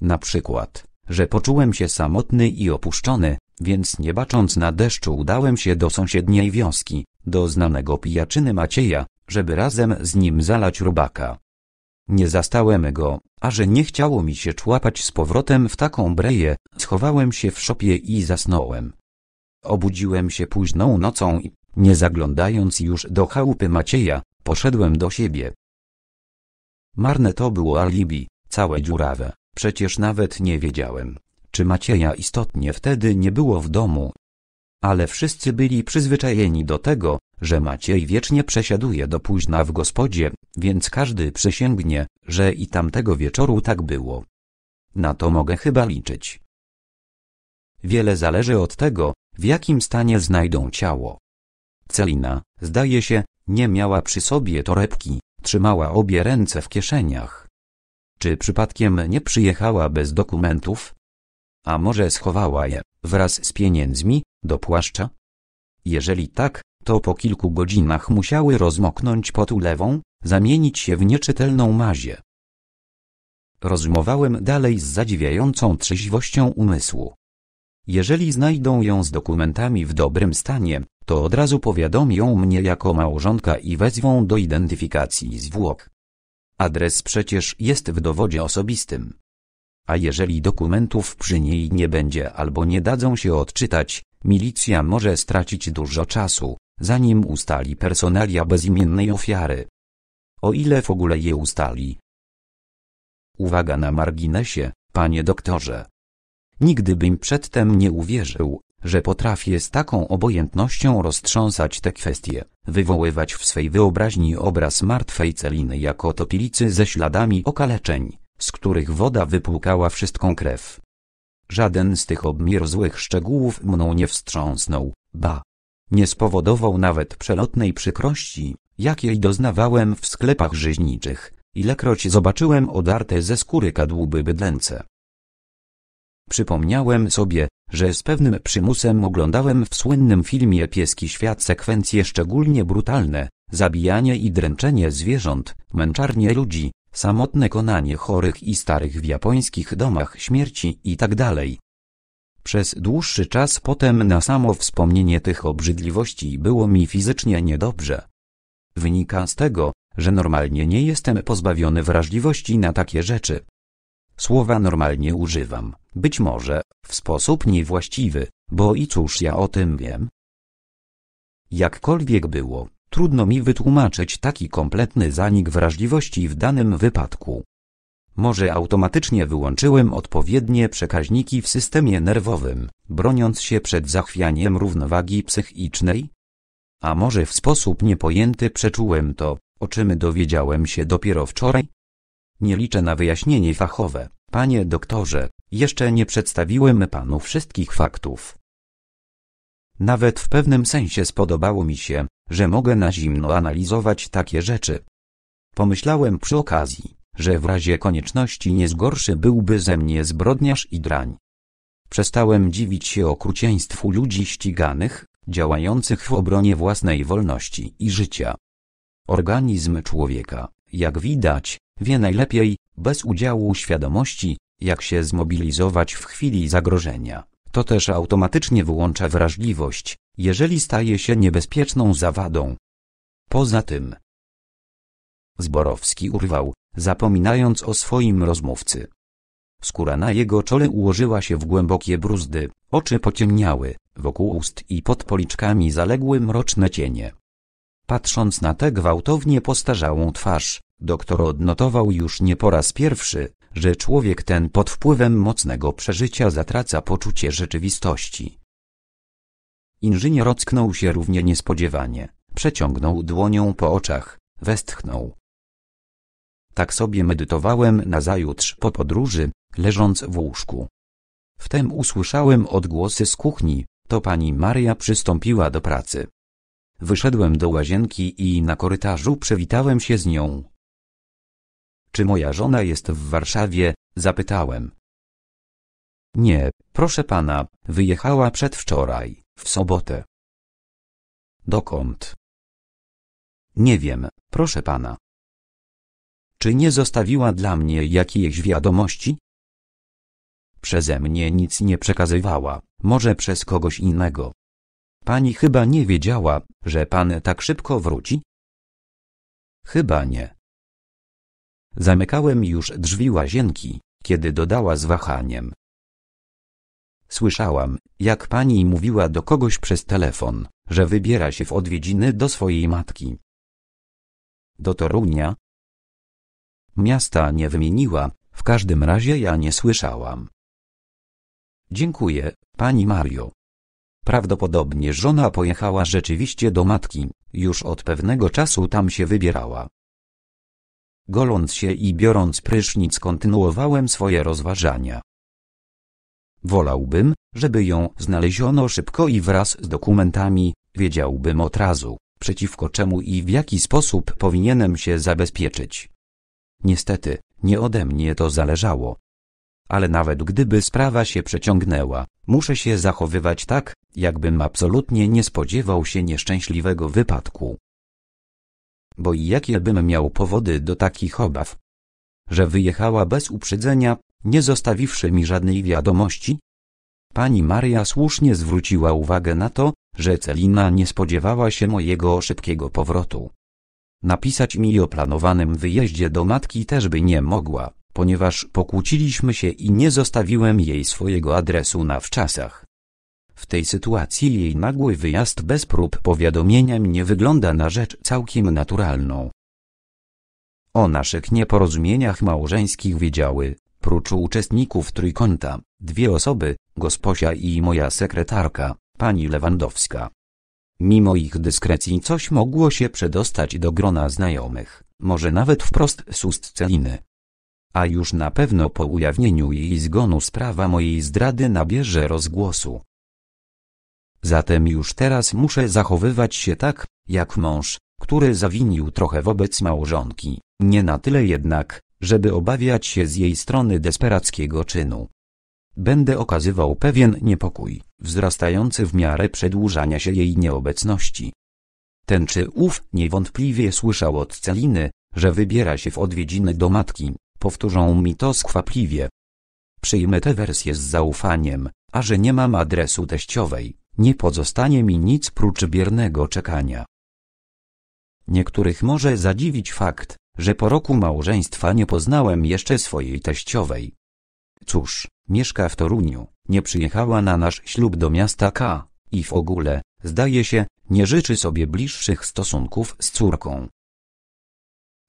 Na przykład, że poczułem się samotny i opuszczony, więc nie bacząc na deszczu udałem się do sąsiedniej wioski, do znanego pijaczyny Macieja, żeby razem z nim zalać robaka. Nie zastałem go, a że nie chciało mi się człapać z powrotem w taką breję, schowałem się w szopie i zasnąłem. Obudziłem się późną nocą i, nie zaglądając już do chałupy Macieja, poszedłem do siebie. Marne to było alibi, całe dziurawe, przecież nawet nie wiedziałem, czy Macieja istotnie wtedy nie było w domu. Ale wszyscy byli przyzwyczajeni do tego, że Maciej wiecznie przesiaduje do późna w gospodzie, więc każdy przysięgnie, że i tamtego wieczoru tak było. Na to mogę chyba liczyć. Wiele zależy od tego, w jakim stanie znajdą ciało. Celina, zdaje się, nie miała przy sobie torebki, trzymała obie ręce w kieszeniach. Czy przypadkiem nie przyjechała bez dokumentów? A może schowała je, wraz z pieniędzmi, do płaszcza? Jeżeli tak, to po kilku godzinach musiały rozmoknąć pod ulewą, zamienić się w nieczytelną mazie. Rozmowałem dalej z zadziwiającą trzeźwością umysłu. Jeżeli znajdą ją z dokumentami w dobrym stanie, to od razu powiadomią mnie jako małżonka i wezwą do identyfikacji zwłok. Adres przecież jest w dowodzie osobistym. A jeżeli dokumentów przy niej nie będzie albo nie dadzą się odczytać, milicja może stracić dużo czasu, zanim ustali personalia bezimiennej ofiary. O ile w ogóle je ustali. Uwaga na marginesie, panie doktorze. Nigdy bym przedtem nie uwierzył, że potrafię z taką obojętnością roztrząsać te kwestie, wywoływać w swej wyobraźni obraz martwej celiny jako topilicy ze śladami okaleczeń, z których woda wypłukała wszystką krew. Żaden z tych obmierzłych szczegółów mną nie wstrząsnął, ba. Nie spowodował nawet przelotnej przykrości, jakiej doznawałem w sklepach rzeźniczych, ilekroć zobaczyłem odarte ze skóry kadłuby bydlęce. Przypomniałem sobie, że z pewnym przymusem oglądałem w słynnym filmie Pieski Świat sekwencje szczególnie brutalne, zabijanie i dręczenie zwierząt, męczarnie ludzi, samotne konanie chorych i starych w japońskich domach śmierci itd. Tak Przez dłuższy czas potem na samo wspomnienie tych obrzydliwości było mi fizycznie niedobrze. Wynika z tego, że normalnie nie jestem pozbawiony wrażliwości na takie rzeczy. Słowa normalnie używam, być może, w sposób niewłaściwy, bo i cóż ja o tym wiem? Jakkolwiek było, trudno mi wytłumaczyć taki kompletny zanik wrażliwości w danym wypadku. Może automatycznie wyłączyłem odpowiednie przekaźniki w systemie nerwowym, broniąc się przed zachwianiem równowagi psychicznej? A może w sposób niepojęty przeczułem to, o czym dowiedziałem się dopiero wczoraj? Nie liczę na wyjaśnienie fachowe. Panie doktorze, jeszcze nie przedstawiłem panu wszystkich faktów. Nawet w pewnym sensie spodobało mi się, że mogę na zimno analizować takie rzeczy. Pomyślałem przy okazji, że w razie konieczności niezgorszy byłby ze mnie zbrodniarz i drań. Przestałem dziwić się okrucieństwu ludzi ściganych, działających w obronie własnej wolności i życia. Organizm człowieka, jak widać, wie najlepiej, bez udziału świadomości, jak się zmobilizować w chwili zagrożenia. To też automatycznie wyłącza wrażliwość, jeżeli staje się niebezpieczną zawadą. Poza tym, Zborowski urwał, zapominając o swoim rozmówcy. Skóra na jego czole ułożyła się w głębokie bruzdy, oczy pociemniały, wokół ust i pod policzkami zaległy mroczne cienie. Patrząc na tę gwałtownie postarzałą twarz, Doktor odnotował już nie po raz pierwszy, że człowiek ten pod wpływem mocnego przeżycia zatraca poczucie rzeczywistości. Inżynier ocknął się równie niespodziewanie, przeciągnął dłonią po oczach, westchnął. Tak sobie medytowałem nazajutrz po podróży, leżąc w łóżku. Wtem usłyszałem odgłosy z kuchni, to pani Maria przystąpiła do pracy. Wyszedłem do łazienki i na korytarzu przywitałem się z nią. Czy moja żona jest w Warszawie? Zapytałem. Nie, proszę pana, wyjechała przedwczoraj, w sobotę. Dokąd? Nie wiem, proszę pana. Czy nie zostawiła dla mnie jakiejś wiadomości? Przeze mnie nic nie przekazywała, może przez kogoś innego. Pani chyba nie wiedziała, że pan tak szybko wróci? Chyba nie. Zamykałem już drzwi łazienki, kiedy dodała z wahaniem. Słyszałam, jak pani mówiła do kogoś przez telefon, że wybiera się w odwiedziny do swojej matki. Do Torunia? Miasta nie wymieniła, w każdym razie ja nie słyszałam. Dziękuję, pani Mario. Prawdopodobnie żona pojechała rzeczywiście do matki, już od pewnego czasu tam się wybierała. Goląc się i biorąc prysznic kontynuowałem swoje rozważania. Wolałbym, żeby ją znaleziono szybko i wraz z dokumentami, wiedziałbym od razu, przeciwko czemu i w jaki sposób powinienem się zabezpieczyć. Niestety, nie ode mnie to zależało. Ale nawet gdyby sprawa się przeciągnęła, muszę się zachowywać tak, jakbym absolutnie nie spodziewał się nieszczęśliwego wypadku. Bo i jakie bym miał powody do takich obaw? Że wyjechała bez uprzedzenia, nie zostawiwszy mi żadnej wiadomości? Pani Maria słusznie zwróciła uwagę na to, że Celina nie spodziewała się mojego szybkiego powrotu. Napisać mi o planowanym wyjeździe do matki też by nie mogła, ponieważ pokłóciliśmy się i nie zostawiłem jej swojego adresu na wczasach. W tej sytuacji jej nagły wyjazd bez prób powiadomienia mnie wygląda na rzecz całkiem naturalną. O naszych nieporozumieniach małżeńskich wiedziały, prócz uczestników trójkąta, dwie osoby, gosposia i moja sekretarka, pani Lewandowska. Mimo ich dyskrecji coś mogło się przedostać do grona znajomych, może nawet wprost z ust Celiny. A już na pewno po ujawnieniu jej zgonu sprawa mojej zdrady nabierze rozgłosu. Zatem już teraz muszę zachowywać się tak, jak mąż, który zawinił trochę wobec małżonki, nie na tyle jednak, żeby obawiać się z jej strony desperackiego czynu. Będę okazywał pewien niepokój, wzrastający w miarę przedłużania się jej nieobecności. Ten czy ów niewątpliwie słyszał od Celiny, że wybiera się w odwiedziny do matki, powtórzą mi to skwapliwie. Przyjmę tę wersję z zaufaniem, a że nie mam adresu teściowej, nie pozostanie mi nic prócz biernego czekania. Niektórych może zadziwić fakt, że po roku małżeństwa nie poznałem jeszcze swojej teściowej. Cóż, mieszka w Toruniu, nie przyjechała na nasz ślub do miasta K i w ogóle, zdaje się, nie życzy sobie bliższych stosunków z córką.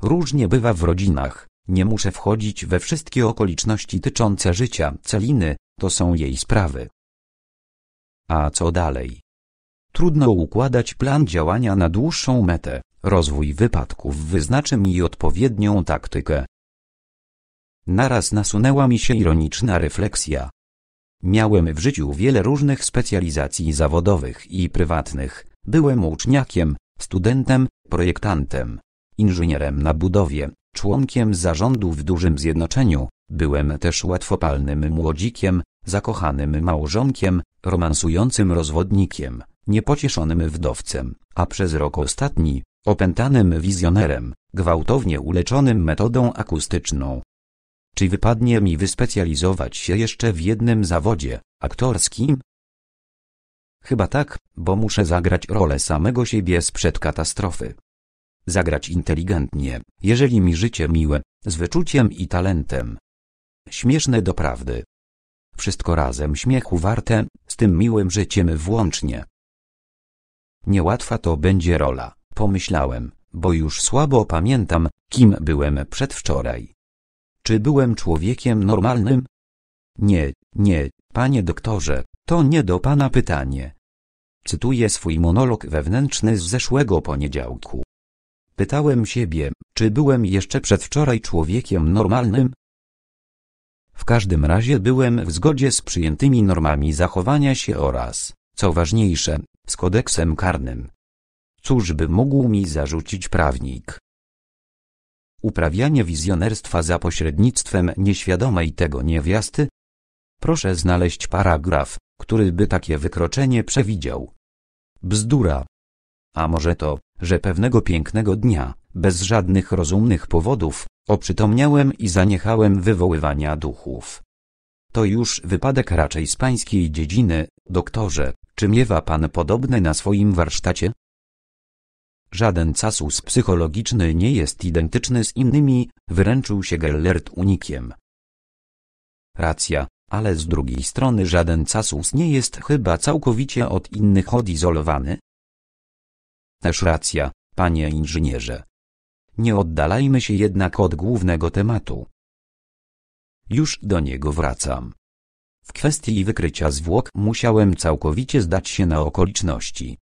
Różnie bywa w rodzinach, nie muszę wchodzić we wszystkie okoliczności tyczące życia Celiny, to są jej sprawy. A co dalej? Trudno układać plan działania na dłuższą metę, rozwój wypadków wyznaczy mi odpowiednią taktykę. Naraz nasunęła mi się ironiczna refleksja. Miałem w życiu wiele różnych specjalizacji zawodowych i prywatnych. Byłem uczniakiem, studentem, projektantem, inżynierem na budowie, członkiem zarządu w dużym zjednoczeniu, byłem też łatwopalnym młodzikiem, zakochanym małżonkiem, romansującym rozwodnikiem, niepocieszonym wdowcem, a przez rok ostatni, opętanym wizjonerem, gwałtownie uleczonym metodą akustyczną. Czy wypadnie mi wyspecjalizować się jeszcze w jednym zawodzie, aktorskim? Chyba tak, bo muszę zagrać rolę samego siebie sprzed katastrofy. Zagrać inteligentnie, jeżeli mi życie miłe, z wyczuciem i talentem. Śmieszne doprawdy, wszystko razem śmiechu warte, z tym miłym życiem włącznie. Niełatwa to będzie rola, pomyślałem, bo już słabo pamiętam, kim byłem przedwczoraj. Czy byłem człowiekiem normalnym? Nie, nie, panie doktorze, to nie do pana pytanie. Cytuję swój monolog wewnętrzny z zeszłego poniedziałku. Pytałem siebie, czy byłem jeszcze przedwczoraj człowiekiem normalnym? W każdym razie byłem w zgodzie z przyjętymi normami zachowania się oraz, co ważniejsze, z kodeksem karnym. Cóż by mógł mi zarzucić prawnik? Uprawianie wizjonerstwa za pośrednictwem nieświadomej tego niewiasty? Proszę znaleźć paragraf, który by takie wykroczenie przewidział. Bzdura. A może to, że pewnego pięknego dnia bez żadnych rozumnych powodów, oprzytomniałem i zaniechałem wywoływania duchów. To już wypadek raczej z pańskiej dziedziny, doktorze, czy miewa pan podobne na swoim warsztacie? Żaden casus psychologiczny nie jest identyczny z innymi, wyręczył się Gellert unikiem. Racja, ale z drugiej strony żaden casus nie jest chyba całkowicie od innych odizolowany? Też racja, panie inżynierze. Nie oddalajmy się jednak od głównego tematu. Już do niego wracam. W kwestii wykrycia zwłok musiałem całkowicie zdać się na okoliczności.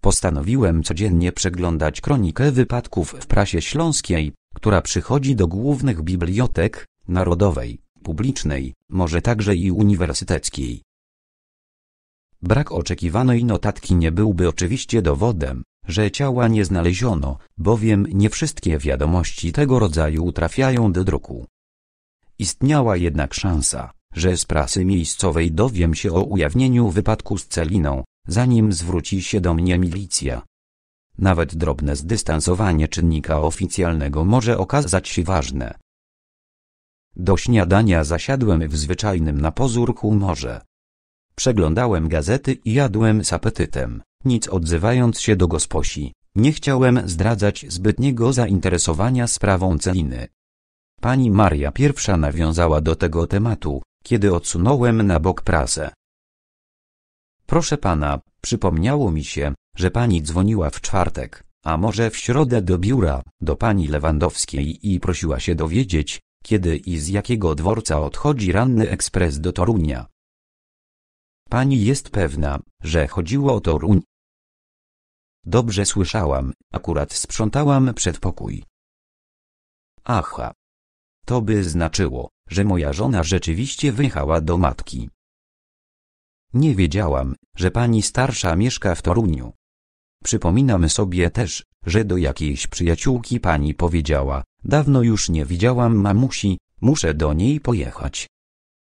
Postanowiłem codziennie przeglądać kronikę wypadków w prasie śląskiej, która przychodzi do głównych bibliotek, narodowej, publicznej, może także i uniwersyteckiej. Brak oczekiwanej notatki nie byłby oczywiście dowodem, że ciała nie znaleziono, bowiem nie wszystkie wiadomości tego rodzaju trafiają do druku. Istniała jednak szansa, że z prasy miejscowej dowiem się o ujawnieniu wypadku z Celiną, zanim zwróci się do mnie milicja. Nawet drobne zdystansowanie czynnika oficjalnego może okazać się ważne. Do śniadania zasiadłem w zwyczajnym na pozór humorze. Przeglądałem gazety i jadłem z apetytem. Nic odzywając się do gosposi, nie chciałem zdradzać zbytniego zainteresowania sprawą Celiny. Pani Maria pierwsza nawiązała do tego tematu, kiedy odsunąłem na bok prasę. Proszę pana, przypomniało mi się, że pani dzwoniła w czwartek, a może w środę do biura, do pani Lewandowskiej i prosiła się dowiedzieć, kiedy i z jakiego dworca odchodzi ranny ekspres do Torunia. Pani jest pewna, że chodziło o Toruń? Dobrze słyszałam, akurat sprzątałam przedpokój. Aha. To by znaczyło, że moja żona rzeczywiście wyjechała do matki. Nie wiedziałam, że pani starsza mieszka w Toruniu. Przypominam sobie też, że do jakiejś przyjaciółki pani powiedziała, dawno już nie widziałam mamusi, muszę do niej pojechać.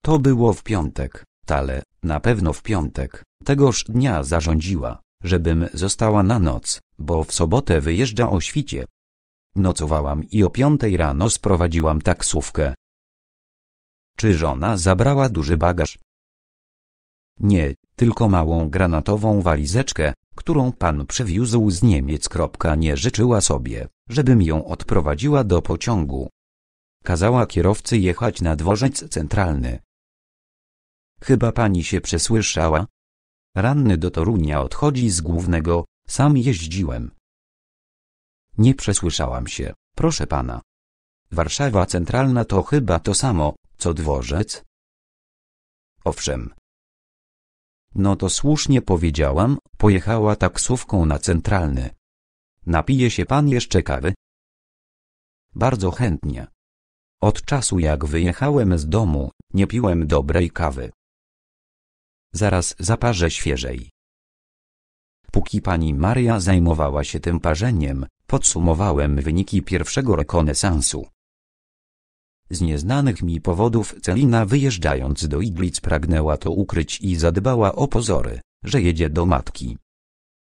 To było w piątek stale, na pewno w piątek, tegoż dnia zarządziła, żebym została na noc, bo w sobotę wyjeżdża o świcie. Nocowałam i o piątej rano sprowadziłam taksówkę. Czy żona zabrała duży bagaż? Nie, tylko małą granatową walizeczkę, którą pan przywiózł z Niemiec. Nie życzyła sobie, żebym ją odprowadziła do pociągu. Kazała kierowcy jechać na dworzec centralny, Chyba pani się przesłyszała? Ranny do Torunia odchodzi z głównego, sam jeździłem. Nie przesłyszałam się, proszę pana. Warszawa centralna to chyba to samo, co dworzec? Owszem. No to słusznie powiedziałam, pojechała taksówką na centralny. Napije się pan jeszcze kawy? Bardzo chętnie. Od czasu jak wyjechałem z domu, nie piłem dobrej kawy. Zaraz zaparzę świeżej. Póki pani Maria zajmowała się tym parzeniem, podsumowałem wyniki pierwszego rekonesansu. Z nieznanych mi powodów Celina wyjeżdżając do Iglic pragnęła to ukryć i zadbała o pozory, że jedzie do matki.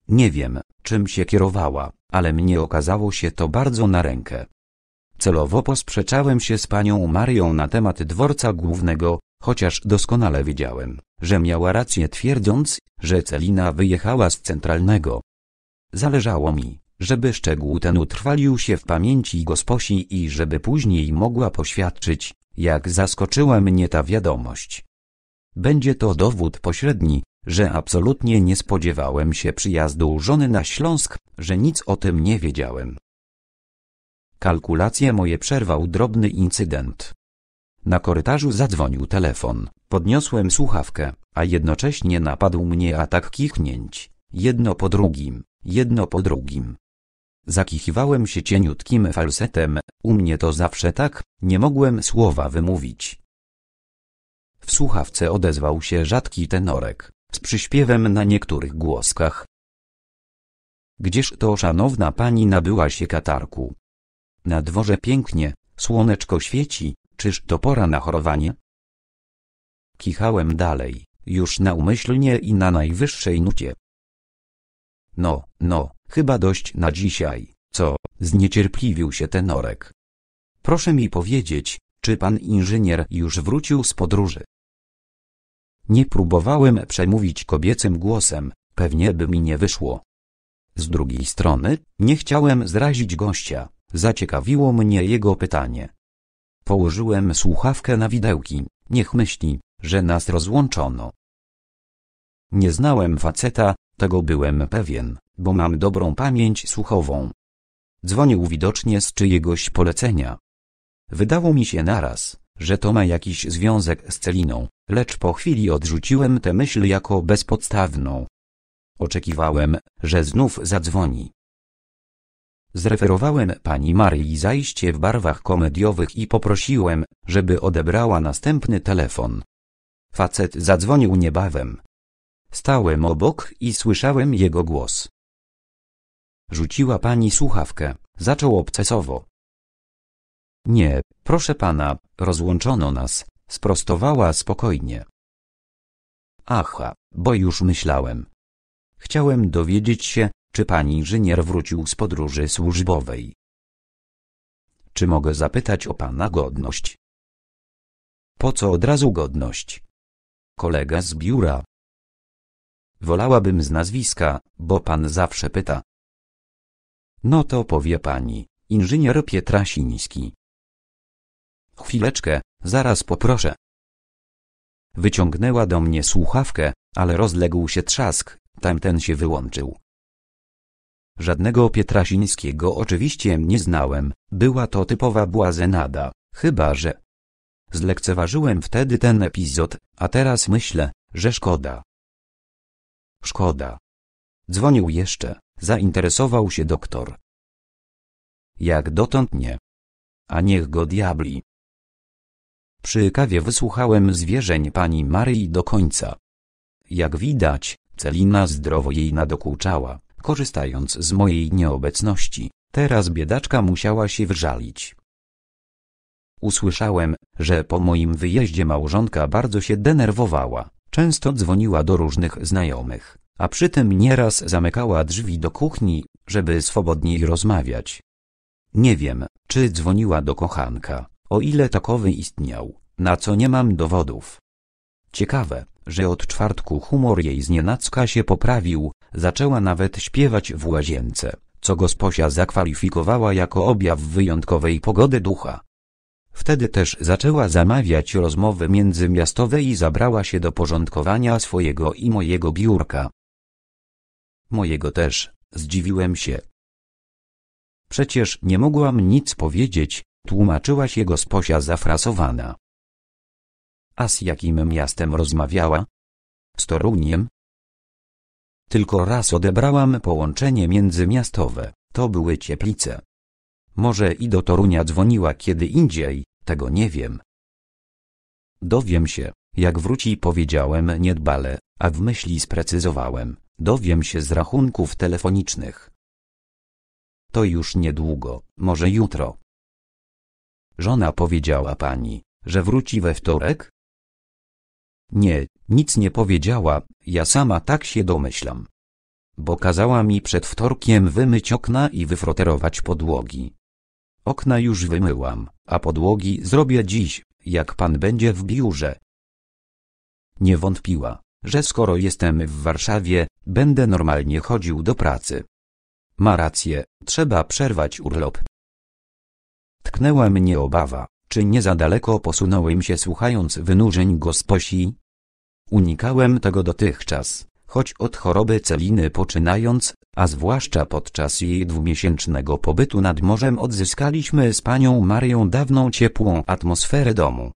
Nie wiem, czym się kierowała, ale mnie okazało się to bardzo na rękę. Celowo posprzeczałem się z panią Marią na temat dworca głównego, chociaż doskonale wiedziałem, że miała rację twierdząc, że Celina wyjechała z centralnego. Zależało mi, żeby szczegół ten utrwalił się w pamięci gosposi i żeby później mogła poświadczyć, jak zaskoczyła mnie ta wiadomość. Będzie to dowód pośredni, że absolutnie nie spodziewałem się przyjazdu żony na Śląsk, że nic o tym nie wiedziałem. Kalkulacje moje przerwał drobny incydent. Na korytarzu zadzwonił telefon. Podniosłem słuchawkę, a jednocześnie napadł mnie atak kichnięć. Jedno po drugim, jedno po drugim. Zakichiwałem się cieniutkim falsetem, u mnie to zawsze tak, nie mogłem słowa wymówić. W słuchawce odezwał się rzadki tenorek, z przyśpiewem na niektórych głoskach. Gdzież to szanowna pani nabyła się katarku? Na dworze pięknie, słoneczko świeci, Czyż to pora na chorowanie? Kichałem dalej, już na umyślnie i na najwyższej nucie. No, no, chyba dość na dzisiaj, co? Zniecierpliwił się tenorek. Proszę mi powiedzieć, czy pan inżynier już wrócił z podróży? Nie próbowałem przemówić kobiecym głosem, pewnie by mi nie wyszło. Z drugiej strony, nie chciałem zrazić gościa, zaciekawiło mnie jego pytanie. Położyłem słuchawkę na widełki, niech myśli, że nas rozłączono. Nie znałem faceta, tego byłem pewien, bo mam dobrą pamięć słuchową. Dzwonił widocznie z czyjegoś polecenia. Wydało mi się naraz, że to ma jakiś związek z Celiną, lecz po chwili odrzuciłem tę myśl jako bezpodstawną. Oczekiwałem, że znów zadzwoni. Zreferowałem pani Marii zajście w barwach komediowych i poprosiłem, żeby odebrała następny telefon. Facet zadzwonił niebawem. Stałem obok i słyszałem jego głos. Rzuciła pani słuchawkę, zaczął obcesowo. Nie, proszę pana, rozłączono nas, sprostowała spokojnie. Aha, bo już myślałem. Chciałem dowiedzieć się, czy pan inżynier wrócił z podróży służbowej? Czy mogę zapytać o pana godność? Po co od razu godność? Kolega z biura. Wolałabym z nazwiska, bo pan zawsze pyta. No to powie pani, inżynier Pietrasiński. Chwileczkę, zaraz poproszę. Wyciągnęła do mnie słuchawkę, ale rozległ się trzask, tamten się wyłączył. Żadnego Pietrasińskiego oczywiście nie znałem, była to typowa błazenada, chyba że... Zlekceważyłem wtedy ten epizod, a teraz myślę, że szkoda. Szkoda. Dzwonił jeszcze, zainteresował się doktor. Jak dotąd nie. A niech go diabli. Przy kawie wysłuchałem zwierzeń pani Maryi do końca. Jak widać, Celina zdrowo jej nadokuczała korzystając z mojej nieobecności. Teraz biedaczka musiała się wrzalić. Usłyszałem, że po moim wyjeździe małżonka bardzo się denerwowała. Często dzwoniła do różnych znajomych, a przy tym nieraz zamykała drzwi do kuchni, żeby swobodniej rozmawiać. Nie wiem, czy dzwoniła do kochanka, o ile takowy istniał, na co nie mam dowodów. Ciekawe, że od czwartku humor jej znienacka się poprawił, zaczęła nawet śpiewać w łazience, co gosposia zakwalifikowała jako objaw wyjątkowej pogody ducha. Wtedy też zaczęła zamawiać rozmowy międzymiastowe i zabrała się do porządkowania swojego i mojego biurka. Mojego też, zdziwiłem się. Przecież nie mogłam nic powiedzieć, tłumaczyła się gosposia zafrasowana. A z jakim miastem rozmawiała? Z Toruniem? Tylko raz odebrałam połączenie międzymiastowe, to były cieplice. Może i do Torunia dzwoniła kiedy indziej, tego nie wiem. Dowiem się, jak wróci powiedziałem niedbale, a w myśli sprecyzowałem, dowiem się z rachunków telefonicznych. To już niedługo, może jutro. Żona powiedziała pani, że wróci we wtorek? Nie, nic nie powiedziała, ja sama tak się domyślam. Bo kazała mi przed wtorkiem wymyć okna i wyfroterować podłogi. Okna już wymyłam, a podłogi zrobię dziś, jak pan będzie w biurze. Nie wątpiła, że skoro jestem w Warszawie, będę normalnie chodził do pracy. Ma rację, trzeba przerwać urlop. Tknęła mnie obawa, czy nie za daleko posunąłem się słuchając wynurzeń go Unikałem tego dotychczas, choć od choroby Celiny poczynając, a zwłaszcza podczas jej dwumiesięcznego pobytu nad morzem odzyskaliśmy z panią Marią dawną ciepłą atmosferę domu.